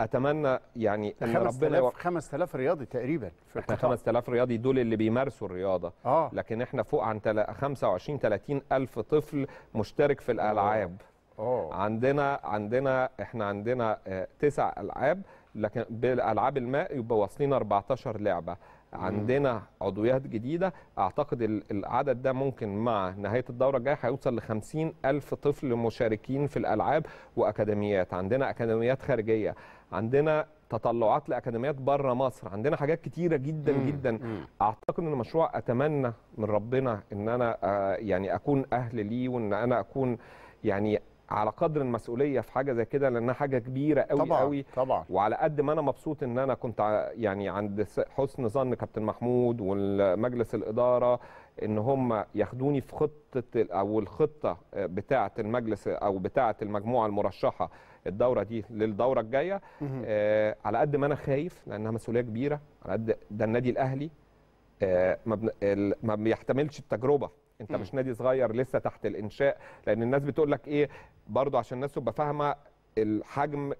اتمنى يعني ان ربنا يوفق 5000 رياضي تقريبا في احنا 5000 رياضي دول اللي بيمارسوا الرياضه آه. لكن احنا فوق عن 25 30 الف طفل مشترك في الالعاب أوه. آه. عندنا عندنا احنا عندنا آه، تسع العاب لكن بالالعاب الماء يبقى واصلين 14 لعبه عندنا عضويات جديده اعتقد العدد ده ممكن مع نهايه الدوره الجايه هيوصل ل 50 الف طفل مشاركين في الالعاب واكاديميات عندنا اكاديميات خارجيه عندنا تطلعات لاكاديميات بره مصر عندنا حاجات كتيره جدا مم. جدا مم. اعتقد ان المشروع اتمنى من ربنا ان انا آه، يعني اكون اهل ليه وان انا اكون يعني على قدر المسؤوليه في حاجه زي كده لانها حاجه كبيره قوي طبعا قوي طبعا وعلى قد ما انا مبسوط ان انا كنت آه، يعني عند حسن ظن كابتن محمود والمجلس الاداره ان هم ياخدوني في خطه او الخطه آه، بتاعه المجلس او بتاعه المجموعه المرشحه الدوره دي للدوره الجايه آه على قد ما انا خايف لانها مسؤوليه كبيره على قد ده النادي الاهلي آه ما, بن... ال... ما بيحتملش التجربه انت مم. مش نادي صغير لسه تحت الانشاء لان الناس بتقول لك ايه برضو عشان الناس تبقى فاهمه الحجم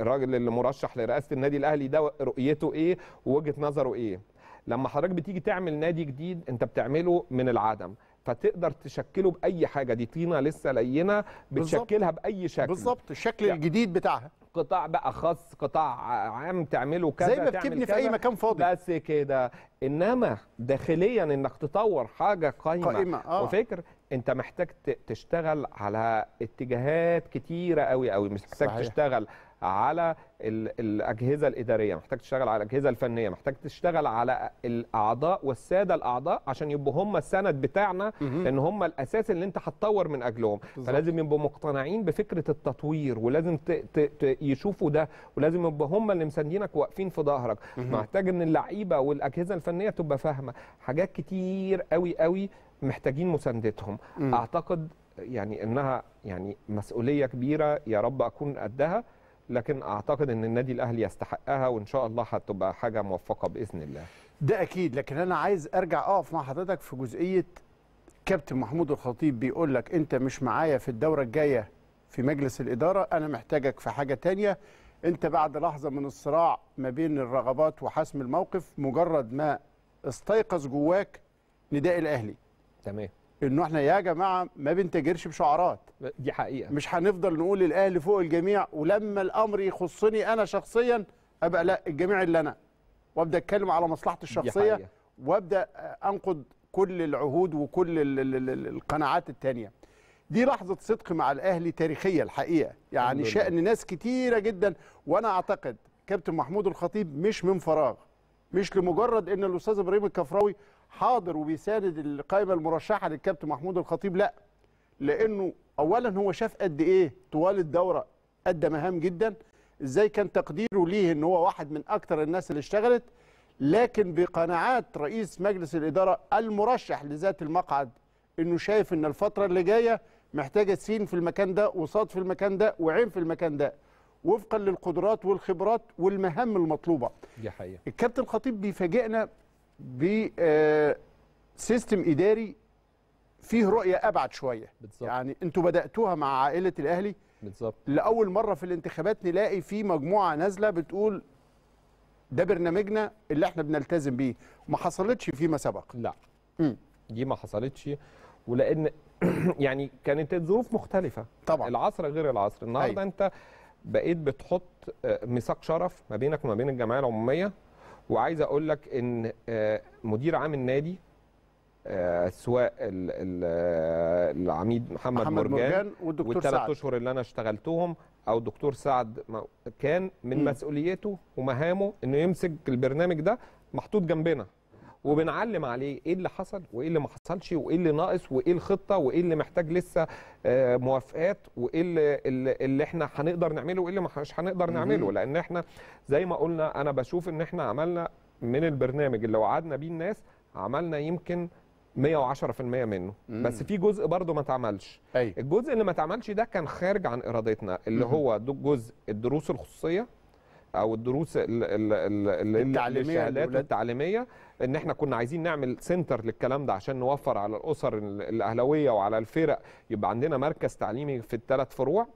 الراجل اللي مرشح لرئاسه النادي الاهلي ده رؤيته ايه ووجهه نظره ايه لما حضرتك بتيجي تعمل نادي جديد انت بتعمله من العدم فتقدر تشكله باي حاجه دي طينه لسه لينه بتشكلها باي شكل بالظبط الشكل يعني الجديد بتاعها قطاع بقى خاص قطاع عام تعمله كذا زي ما بتبني في اي مكان فاضي بس كده انما داخليا انك تطور حاجه قايمه, قائمة. آه. وفكر انت محتاج تشتغل على اتجاهات كتيره قوي قوي مش محتاج صحيح. تشتغل على الاجهزه الاداريه محتاج تشتغل على الاجهزه الفنيه محتاج تشتغل على الاعضاء والساده الاعضاء عشان يبقوا هم السند بتاعنا لان هم الاساس اللي انت هتطور من اجلهم بالزبط. فلازم يبقوا مقتنعين بفكره التطوير ولازم ت... ت... ت... يشوفوا ده ولازم يبقوا هم اللي مساندينك واقفين في ظهرك محتاج ان اللعيبه والاجهزه الفنيه تبقى فاهمه حاجات كتير قوي قوي محتاجين مساندتهم اعتقد يعني انها يعني مسؤوليه كبيره يا رب اكون قدها لكن اعتقد ان النادي الاهلي يستحقها وان شاء الله هتبقى حاجه موفقه باذن الله ده اكيد لكن انا عايز ارجع اقف مع حضرتك في جزئيه كابتن محمود الخطيب بيقول لك انت مش معايا في الدوره الجايه في مجلس الاداره انا محتاجك في حاجه تانية انت بعد لحظه من الصراع ما بين الرغبات وحسم الموقف مجرد ما استيقظ جواك نداء الاهلي تمام انه احنا يا جماعه ما بنتاجرش بشعارات دي حقيقه مش هنفضل نقول الاهلي فوق الجميع ولما الامر يخصني انا شخصيا ابقى لا الجميع اللي انا وابدا اتكلم على مصلحتي الشخصيه وابدا انقد كل العهود وكل القناعات الثانيه دي لحظه صدق مع الاهلي تاريخيه الحقيقه يعني شان ناس كتيره جدا وانا اعتقد كابتن محمود الخطيب مش من فراغ مش لمجرد ان الاستاذ ابراهيم الكفراوي حاضر وبيساند القائمه المرشحه للكابتن محمود الخطيب لا لانه اولا هو شاف قد ايه طوال الدوره ادى مهام جدا ازاي كان تقديره ليه ان هو واحد من اكثر الناس اللي اشتغلت لكن بقناعات رئيس مجلس الاداره المرشح لذات المقعد انه شايف ان الفتره اللي جايه محتاجه سين في المكان ده وصاد في المكان ده وعين في المكان ده وفقا للقدرات والخبرات والمهام المطلوبه دي حقيقه الكابتن الخطيب بيفاجئنا بسيستم آه، اداري فيه رؤيه ابعد شويه بالزبط. يعني انتوا بداتوها مع عائله الاهلي بالظبط لاول مره في الانتخابات نلاقي في مجموعه نازله بتقول ده برنامجنا اللي احنا بنلتزم بيه ما حصلتش فيما سبق لا م. دي ما حصلتش ولان يعني كانت الظروف مختلفه طبعا العصر غير العصر النهارده أيوة. انت بقيت بتحط آه، ميثاق شرف ما بينك وما بين الجمعيه العموميه وعايز اقول لك ان آه، مدير عام النادي آه، سواء آه، العميد محمد, محمد مرجان, مرجان والدكتور سعد اشهر اللي انا اشتغلتهم او الدكتور سعد كان من م. مسؤوليته ومهامه انه يمسك البرنامج ده محطوط جنبنا وبنعلم عليه ايه اللي حصل وايه اللي ما حصلش وايه اللي ناقص وايه الخطه وايه اللي محتاج لسه آه، موافقات وايه اللي, اللي احنا هنقدر نعمله وايه اللي مش هنقدر نعمله لان احنا زي ما قلنا انا بشوف ان احنا عملنا من البرنامج اللي وعدنا بيه الناس عملنا يمكن 110% منه مم. بس في جزء برضه ما اتعملش أيوة. الجزء اللي ما اتعملش ده كان خارج عن ارادتنا اللي مم. هو جزء الدروس الخصوصيه او الدروس التعليميه الشهادات التعليميه ان احنا كنا عايزين نعمل سنتر للكلام ده عشان نوفر على الاسر الاهلاويه وعلى الفرق يبقى عندنا مركز تعليمي في الثلاث فروع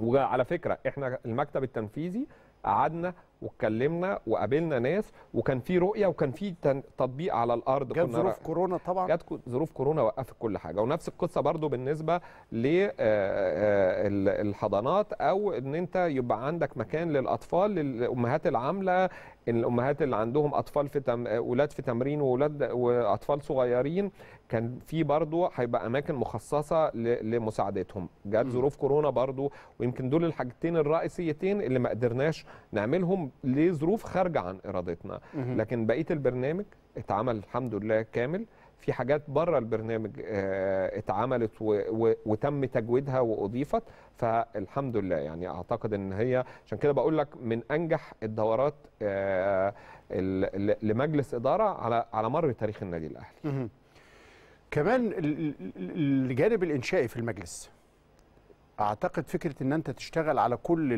وعلى فكره احنا المكتب التنفيذي قعدنا واتكلمنا وقابلنا ناس وكان في رؤيه وكان في تطبيق على الارض جت ظروف كورونا طبعا جت ظروف كورونا وقفت كل حاجه ونفس القصه برضو بالنسبه للحضانات آه، آه، او ان انت يبقى عندك مكان للاطفال للامهات العامله الامهات اللي عندهم اطفال في تم... اولاد آه، في تمرين واولاد واطفال صغيرين كان في برضه هيبقى اماكن مخصصه ل... لمساعدتهم جت ظروف كورونا برضه ويمكن دول الحاجتين الرئيسيتين اللي ما قدرناش نعملهم لظروف خارجه عن ارادتنا لكن بقيه البرنامج اتعمل الحمد لله كامل في حاجات بره البرنامج آه، اتعملت وتم تجويدها واضيفت فالحمد لله يعني اعتقد ان هي عشان كده بقول لك من انجح الدورات آه، لمجلس اداره على على مر تاريخ النادي الاهلي. كمان الجانب الانشائي في المجلس اعتقد فكره ان انت تشتغل على كل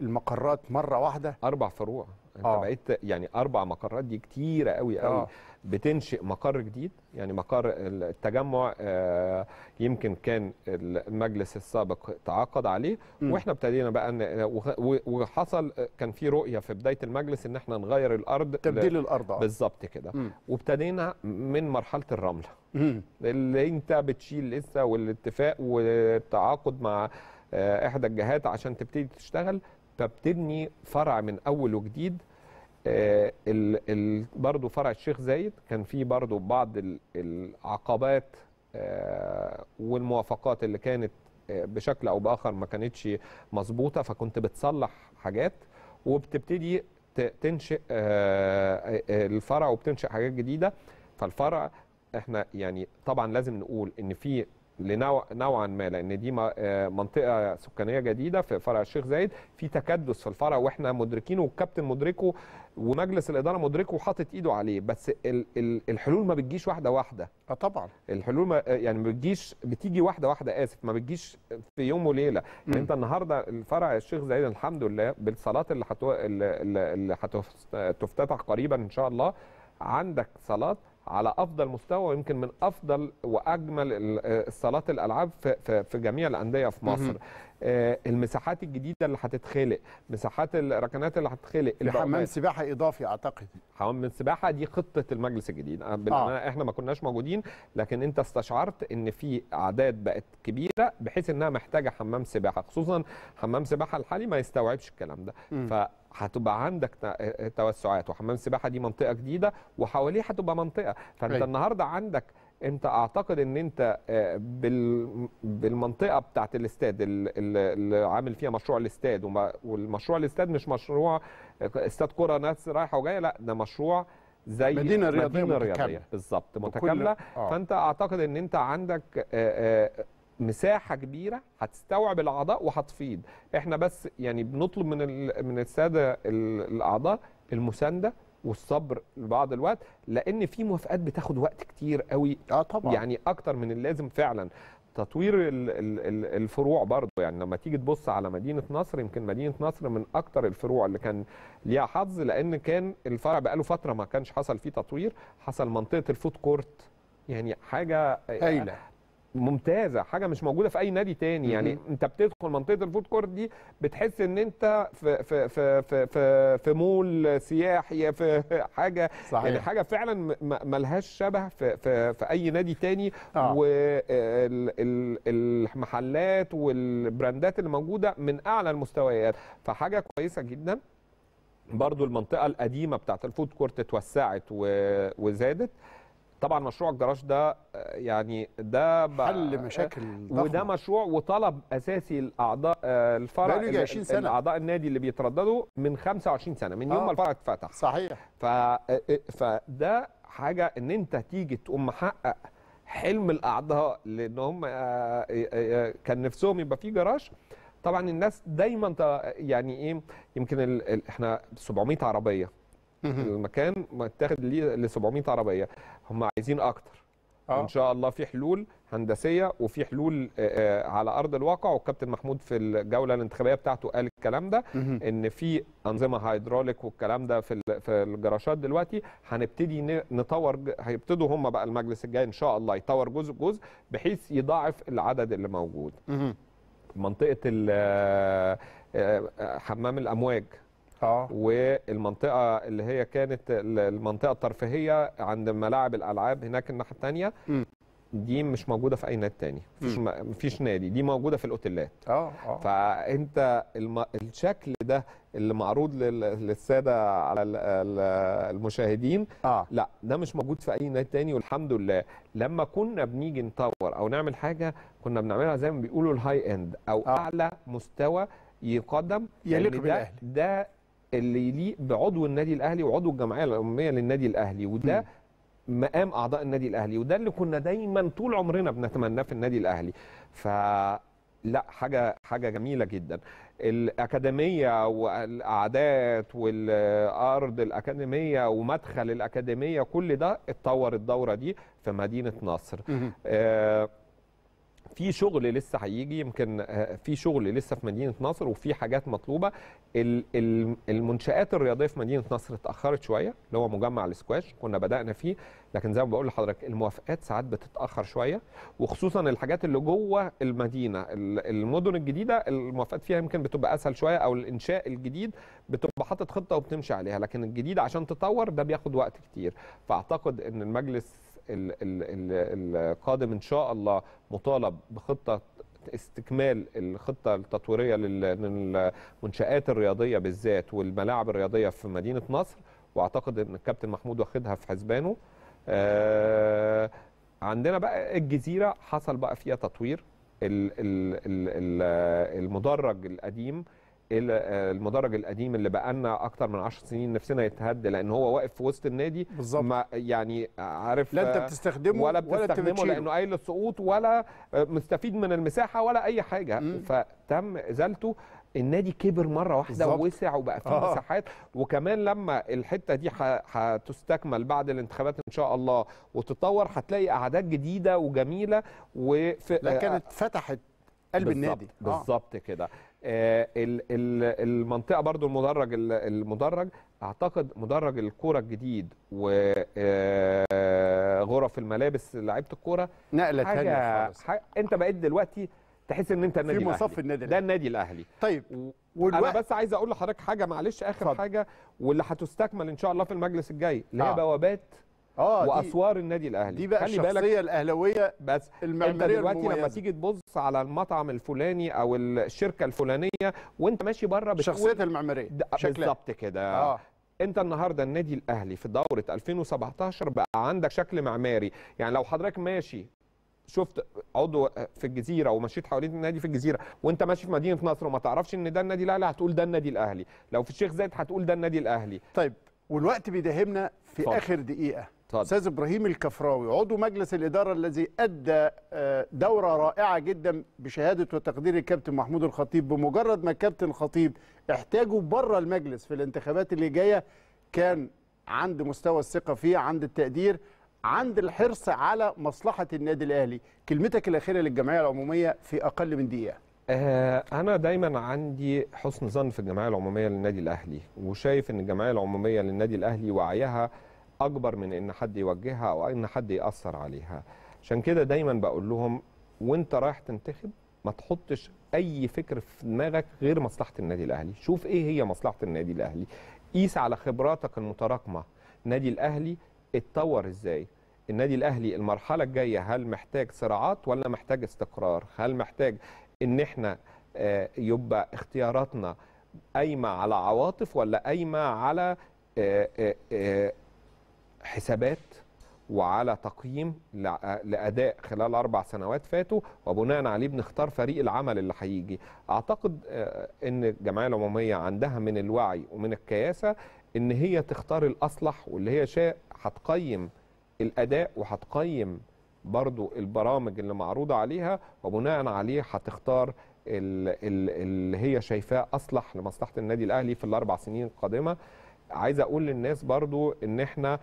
المقرات مره واحده اربع فروع انت آه. بقيت يعني اربع مقرات دي كتيره قوي قوي آه. بتنشئ مقر جديد يعني مقر التجمع آه، يمكن كان المجلس السابق تعاقد عليه م. واحنا ابتدينا بقى وحصل كان في رؤيه في بدايه المجلس ان احنا نغير الارض تبديل الارض آه. بالظبط كده وابتدينا من مرحله الرمله م. اللي انت بتشيل لسه والاتفاق والتعاقد مع آه، احدى الجهات عشان تبتدي تشتغل فبتبني فرع من اول وجديد آه، برضه فرع الشيخ زايد كان في برضه بعض العقبات آه، والموافقات اللي كانت آه، بشكل او باخر ما كانتش مظبوطه فكنت بتصلح حاجات وبتبتدي تنشئ الفرع وبتنشئ حاجات جديده فالفرع احنا يعني طبعا لازم نقول ان في لنوع نوعا ما لان دي آه، منطقه سكانيه جديده في فرع الشيخ زايد في تكدس في الفرع واحنا مدركينه والكابتن مدركه ومجلس الاداره مدركه وحاطط ايده عليه بس الحلول ما بتجيش واحده واحده اه طبعا الحلول ما آه، يعني ما بتجيش بتيجي واحده واحده اسف ما بتجيش في يوم وليله يعني انت النهارده الفرع الشيخ زايد الحمد لله بالصالات اللي هتو... اللي هتفتتح قريبا ان شاء الله عندك صالات على افضل مستوى ويمكن من افضل واجمل آه، صالات الالعاب في جميع الانديه في مصر آه، المساحات الجديده اللي هتتخلق مساحات الركنات اللي هتتخلق حمام سباحه اضافي اعتقد حمام السباحه دي خطه المجلس الجديد آه،, آه. آه. احنا ما كناش موجودين لكن انت استشعرت ان في اعداد بقت كبيره بحيث انها محتاجه حمام سباحه خصوصا حمام سباحه الحالي ما يستوعبش الكلام ده م. ف هتبقى عندك توسعات وحمام السباحه دي منطقه جديده وحواليه هتبقى منطقه فانت أيوة. النهارده عندك انت اعتقد ان انت آه، بالمنطقه بتاعه الاستاد اللي عامل فيها مشروع الاستاد والمشروع الاستاد مش مشروع آه، استاد كره ناس رايحه وجايه لا ده مشروع زي مدينه رياضيه متكاملة بالظبط متكامله آه. فانت اعتقد ان انت عندك آه، مساحه كبيره هتستوعب الاعضاء وهتفيض احنا بس يعني بنطلب من من الساده الاعضاء المسانده والصبر لبعض الوقت لان في موافقات بتاخد وقت كتير قوي اه طبعا يعني اكتر من اللازم فعلا تطوير الفروع برضه يعني لما تيجي تبص على مدينه نصر يمكن مدينه نصر من اكتر الفروع اللي كان ليها حظ لان كان الفرع بقاله فتره ما كانش حصل فيه تطوير حصل منطقه الفوت كورت يعني حاجه هايله ممتازه حاجه مش موجوده في اي نادي تاني يعني انت بتدخل منطقه الفود كورت دي بتحس ان انت في في في في في, في مول سياحي في حاجه صحيح. يعني حاجه فعلا ملهاش شبه في في, في اي نادي تاني آه. والمحلات والبراندات اللي موجوده من اعلى المستويات فحاجه كويسه جدا برضو المنطقه القديمه بتاعت الفود كورت اتوسعت وزادت طبعا مشروع الجراج ده آه، يعني ده حل مشاكل آه، ضخمة. وده مشروع وطلب اساسي لاعضاء آه، الفرع 20 سنه اعضاء النادي اللي بيترددوا من 25 سنه من يوم ما الفرع اتفتح صحيح ف... فده حاجه ان انت تيجي تقوم محقق حلم الاعضاء لان هم كان نفسهم يبقى في جراج طبعا الناس دايما يعني ايه يمكن ال... احنا 700 عربيه المكان متاخد ليه ل 700 عربيه هم عايزين اكتر آه. ان شاء الله في حلول هندسيه وفي حلول على ارض الواقع والكابتن محمود في الجوله الانتخابيه بتاعته قال الكلام ده ان في انظمه هيدروليك والكلام ده في في الجراشات دلوقتي هنبتدي نطور هيبتدوا هم بقى المجلس الجاي ان شاء الله يطور جزء جزء بحيث يضاعف العدد اللي موجود منطقه حمام الامواج آه. والمنطقه اللي هي كانت المنطقه الترفيهيه عند ملاعب الالعاب هناك الناحيه الثانيه دي مش موجوده في اي نادي تاني مفيش, مفيش نادي دي موجوده في الاوتيلات اه اه فانت الم... الشكل ده اللي معروض لل... للساده على ال... المشاهدين آه. لا ده مش موجود في اي نادي تاني والحمد لله لما كنا بنيجي نطور او نعمل حاجه كنا بنعملها زي ما بيقولوا الهاي اند او آه. اعلى مستوى يقدم يليق بالاهلي ده اللي يليق بعضو النادي الاهلي وعضو الجمعيه العموميه للنادي الاهلي وده مقام اعضاء النادي الاهلي وده اللي كنا دايما طول عمرنا بنتمناه في النادي الاهلي ف لا حاجه حاجه جميله جدا الاكاديميه والقعدات والارض الاكاديميه ومدخل الاكاديميه كل ده اتطور الدوره دي في مدينه نصر آه في شغل لسه هيجي يمكن آه، في شغل لسه في مدينه نصر وفي حاجات مطلوبه المنشات الرياضيه في مدينه نصر اتاخرت شويه اللي هو مجمع الاسكواش كنا بدانا فيه لكن زي ما بقول لحضرتك الموافقات ساعات بتتاخر شويه وخصوصا الحاجات اللي جوه المدينه المدن الجديده الموافقات فيها يمكن بتبقى اسهل شويه او الانشاء الجديد بتبقى حاطط خطه وبتمشي عليها لكن الجديد عشان تطور ده بياخد وقت كتير فاعتقد ان المجلس القادم ان شاء الله مطالب بخطه استكمال الخطه التطويريه للمنشات الرياضيه بالذات والملاعب الرياضيه في مدينه نصر واعتقد ان الكابتن محمود واخدها في حسبانه آه، عندنا بقى الجزيره حصل بقى فيها تطوير المدرج القديم المدرج القديم اللي بقالنا اكتر من 10 سنين نفسنا يتهد لان هو واقف في وسط النادي بالظبط ما يعني عارف لا انت بتستخدمه ولا بتستخدمه ولا لانه قايل للسقوط ولا مستفيد من المساحه ولا اي حاجه مم. فتم ازالته النادي كبر مره واحده بالزبط. ووسع وبقى فيه آه. مساحات وكمان لما الحته دي هتستكمل بعد الانتخابات ان شاء الله وتتطور هتلاقي اعداد جديده وجميله وفي لا كانت فتحت قلب بالزبط. النادي آه. بالظبط آه. كده آه، المنطقه برضو المدرج المدرج اعتقد مدرج الكوره الجديد وغرف آه، الملابس لعيبه الكوره نقله حاجه خالص. انت بقيت دلوقتي تحس ان انت النادي في النادي ده النادي الاهلي طيب والوقت. انا بس عايز اقول لحضرتك حاجه معلش اخر فضل. حاجه واللي هتستكمل ان شاء الله في المجلس الجاي اللي هي آه. بوابات اه واسوار النادي الاهلي دي بقى الشخصيه الاهلاويه بس انت دلوقتي المميزة. لما تيجي تبص على المطعم الفلاني او الشركه الفلانيه وانت ماشي بره بتقول المعماريه بالظبط كده آه. انت النهارده النادي الاهلي في دوره 2017 بقى عندك شكل معماري يعني لو حضرتك ماشي شفت عضو في الجزيره ومشيت حوالين النادي في الجزيره وانت ماشي في مدينه نصر وما تعرفش ان ده النادي الاهلي هتقول ده النادي الاهلي لو في الشيخ زايد هتقول ده النادي الاهلي طيب والوقت بيداهمنا في طب. اخر دقيقه طبعا. استاذ ابراهيم الكفراوي عضو مجلس الاداره الذي ادى آه، دوره رائعه جدا بشهاده وتقدير الكابتن محمود الخطيب بمجرد ما الكابتن الخطيب احتاجه بره المجلس في الانتخابات اللي جايه كان عند مستوى الثقه فيه عند التقدير عند الحرص على مصلحه النادي الاهلي كلمتك الاخيره للجمعيه العموميه في اقل من دقيقه آه، أنا دايما عندي حسن ظن في الجمعية العمومية للنادي الأهلي وشايف إن الجمعية العمومية للنادي الأهلي وعيها اكبر من ان حد يوجهها او ان حد ياثر عليها عشان كده دايما بقول لهم وانت رايح تنتخب ما تحطش اي فكر في دماغك غير مصلحه النادي الاهلي شوف ايه هي مصلحه النادي الاهلي قيس على خبراتك المتراكمه النادي الاهلي اتطور ازاي النادي الاهلي المرحله الجايه هل محتاج صراعات ولا محتاج استقرار هل محتاج ان احنا آه، يبقى اختياراتنا قايمه على عواطف ولا قايمه على آه، آه، حسابات وعلى تقييم لاداء خلال اربع سنوات فاتوا وبناء عليه بنختار فريق العمل اللي هيجي اعتقد آه، ان الجمعيه العموميه عندها من الوعي ومن الكياسه ان هي تختار الاصلح واللي هي شاء هتقيم الاداء وهتقيم برضو البرامج اللي معروضه عليها وبناء عليه هتختار اللي هي شايفاه اصلح لمصلحه النادي الاهلي في الاربع سنين القادمه عايز اقول للناس برضو ان احنا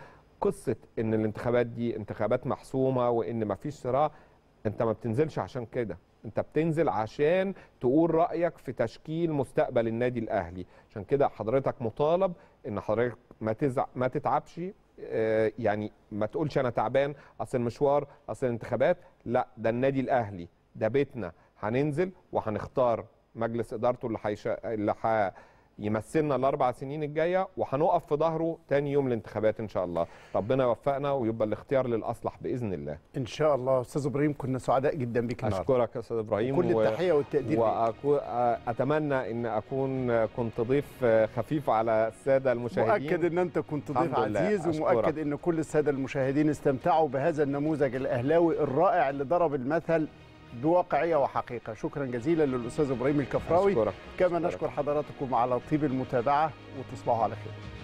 قصه ان الانتخابات دي انتخابات محسومه وان ما فيش صراع انت ما بتنزلش عشان كده انت بتنزل عشان تقول رايك في تشكيل مستقبل النادي الاهلي عشان كده حضرتك مطالب ان حضرتك ما تزع ما تتعبش آه، يعني ما تقولش انا تعبان اصل المشوار اصل الانتخابات لا ده النادي الاهلي ده بيتنا هننزل وهنختار مجلس ادارته اللي حيش... اللي ح... يمثلنا الاربع سنين الجايه وهنقف في ظهره تاني يوم الانتخابات ان شاء الله ربنا يوفقنا ويبقى الاختيار للاصلح باذن الله ان شاء الله استاذ ابراهيم كنا سعداء جدا بك النهارده اشكرك يا استاذ ابراهيم كل التحيه والتقدير واتمنى ان اكون كنت ضيف خفيف على الساده المشاهدين مؤكد ان انت كنت ضيف عزيز ومؤكد ان كل الساده المشاهدين استمتعوا بهذا النموذج الاهلاوي الرائع اللي ضرب المثل بواقعيه وحقيقه شكرا جزيلا للاستاذ ابراهيم الكفراوي أشكرك. كما نشكر حضراتكم على طيب المتابعه وتصبحوا على خير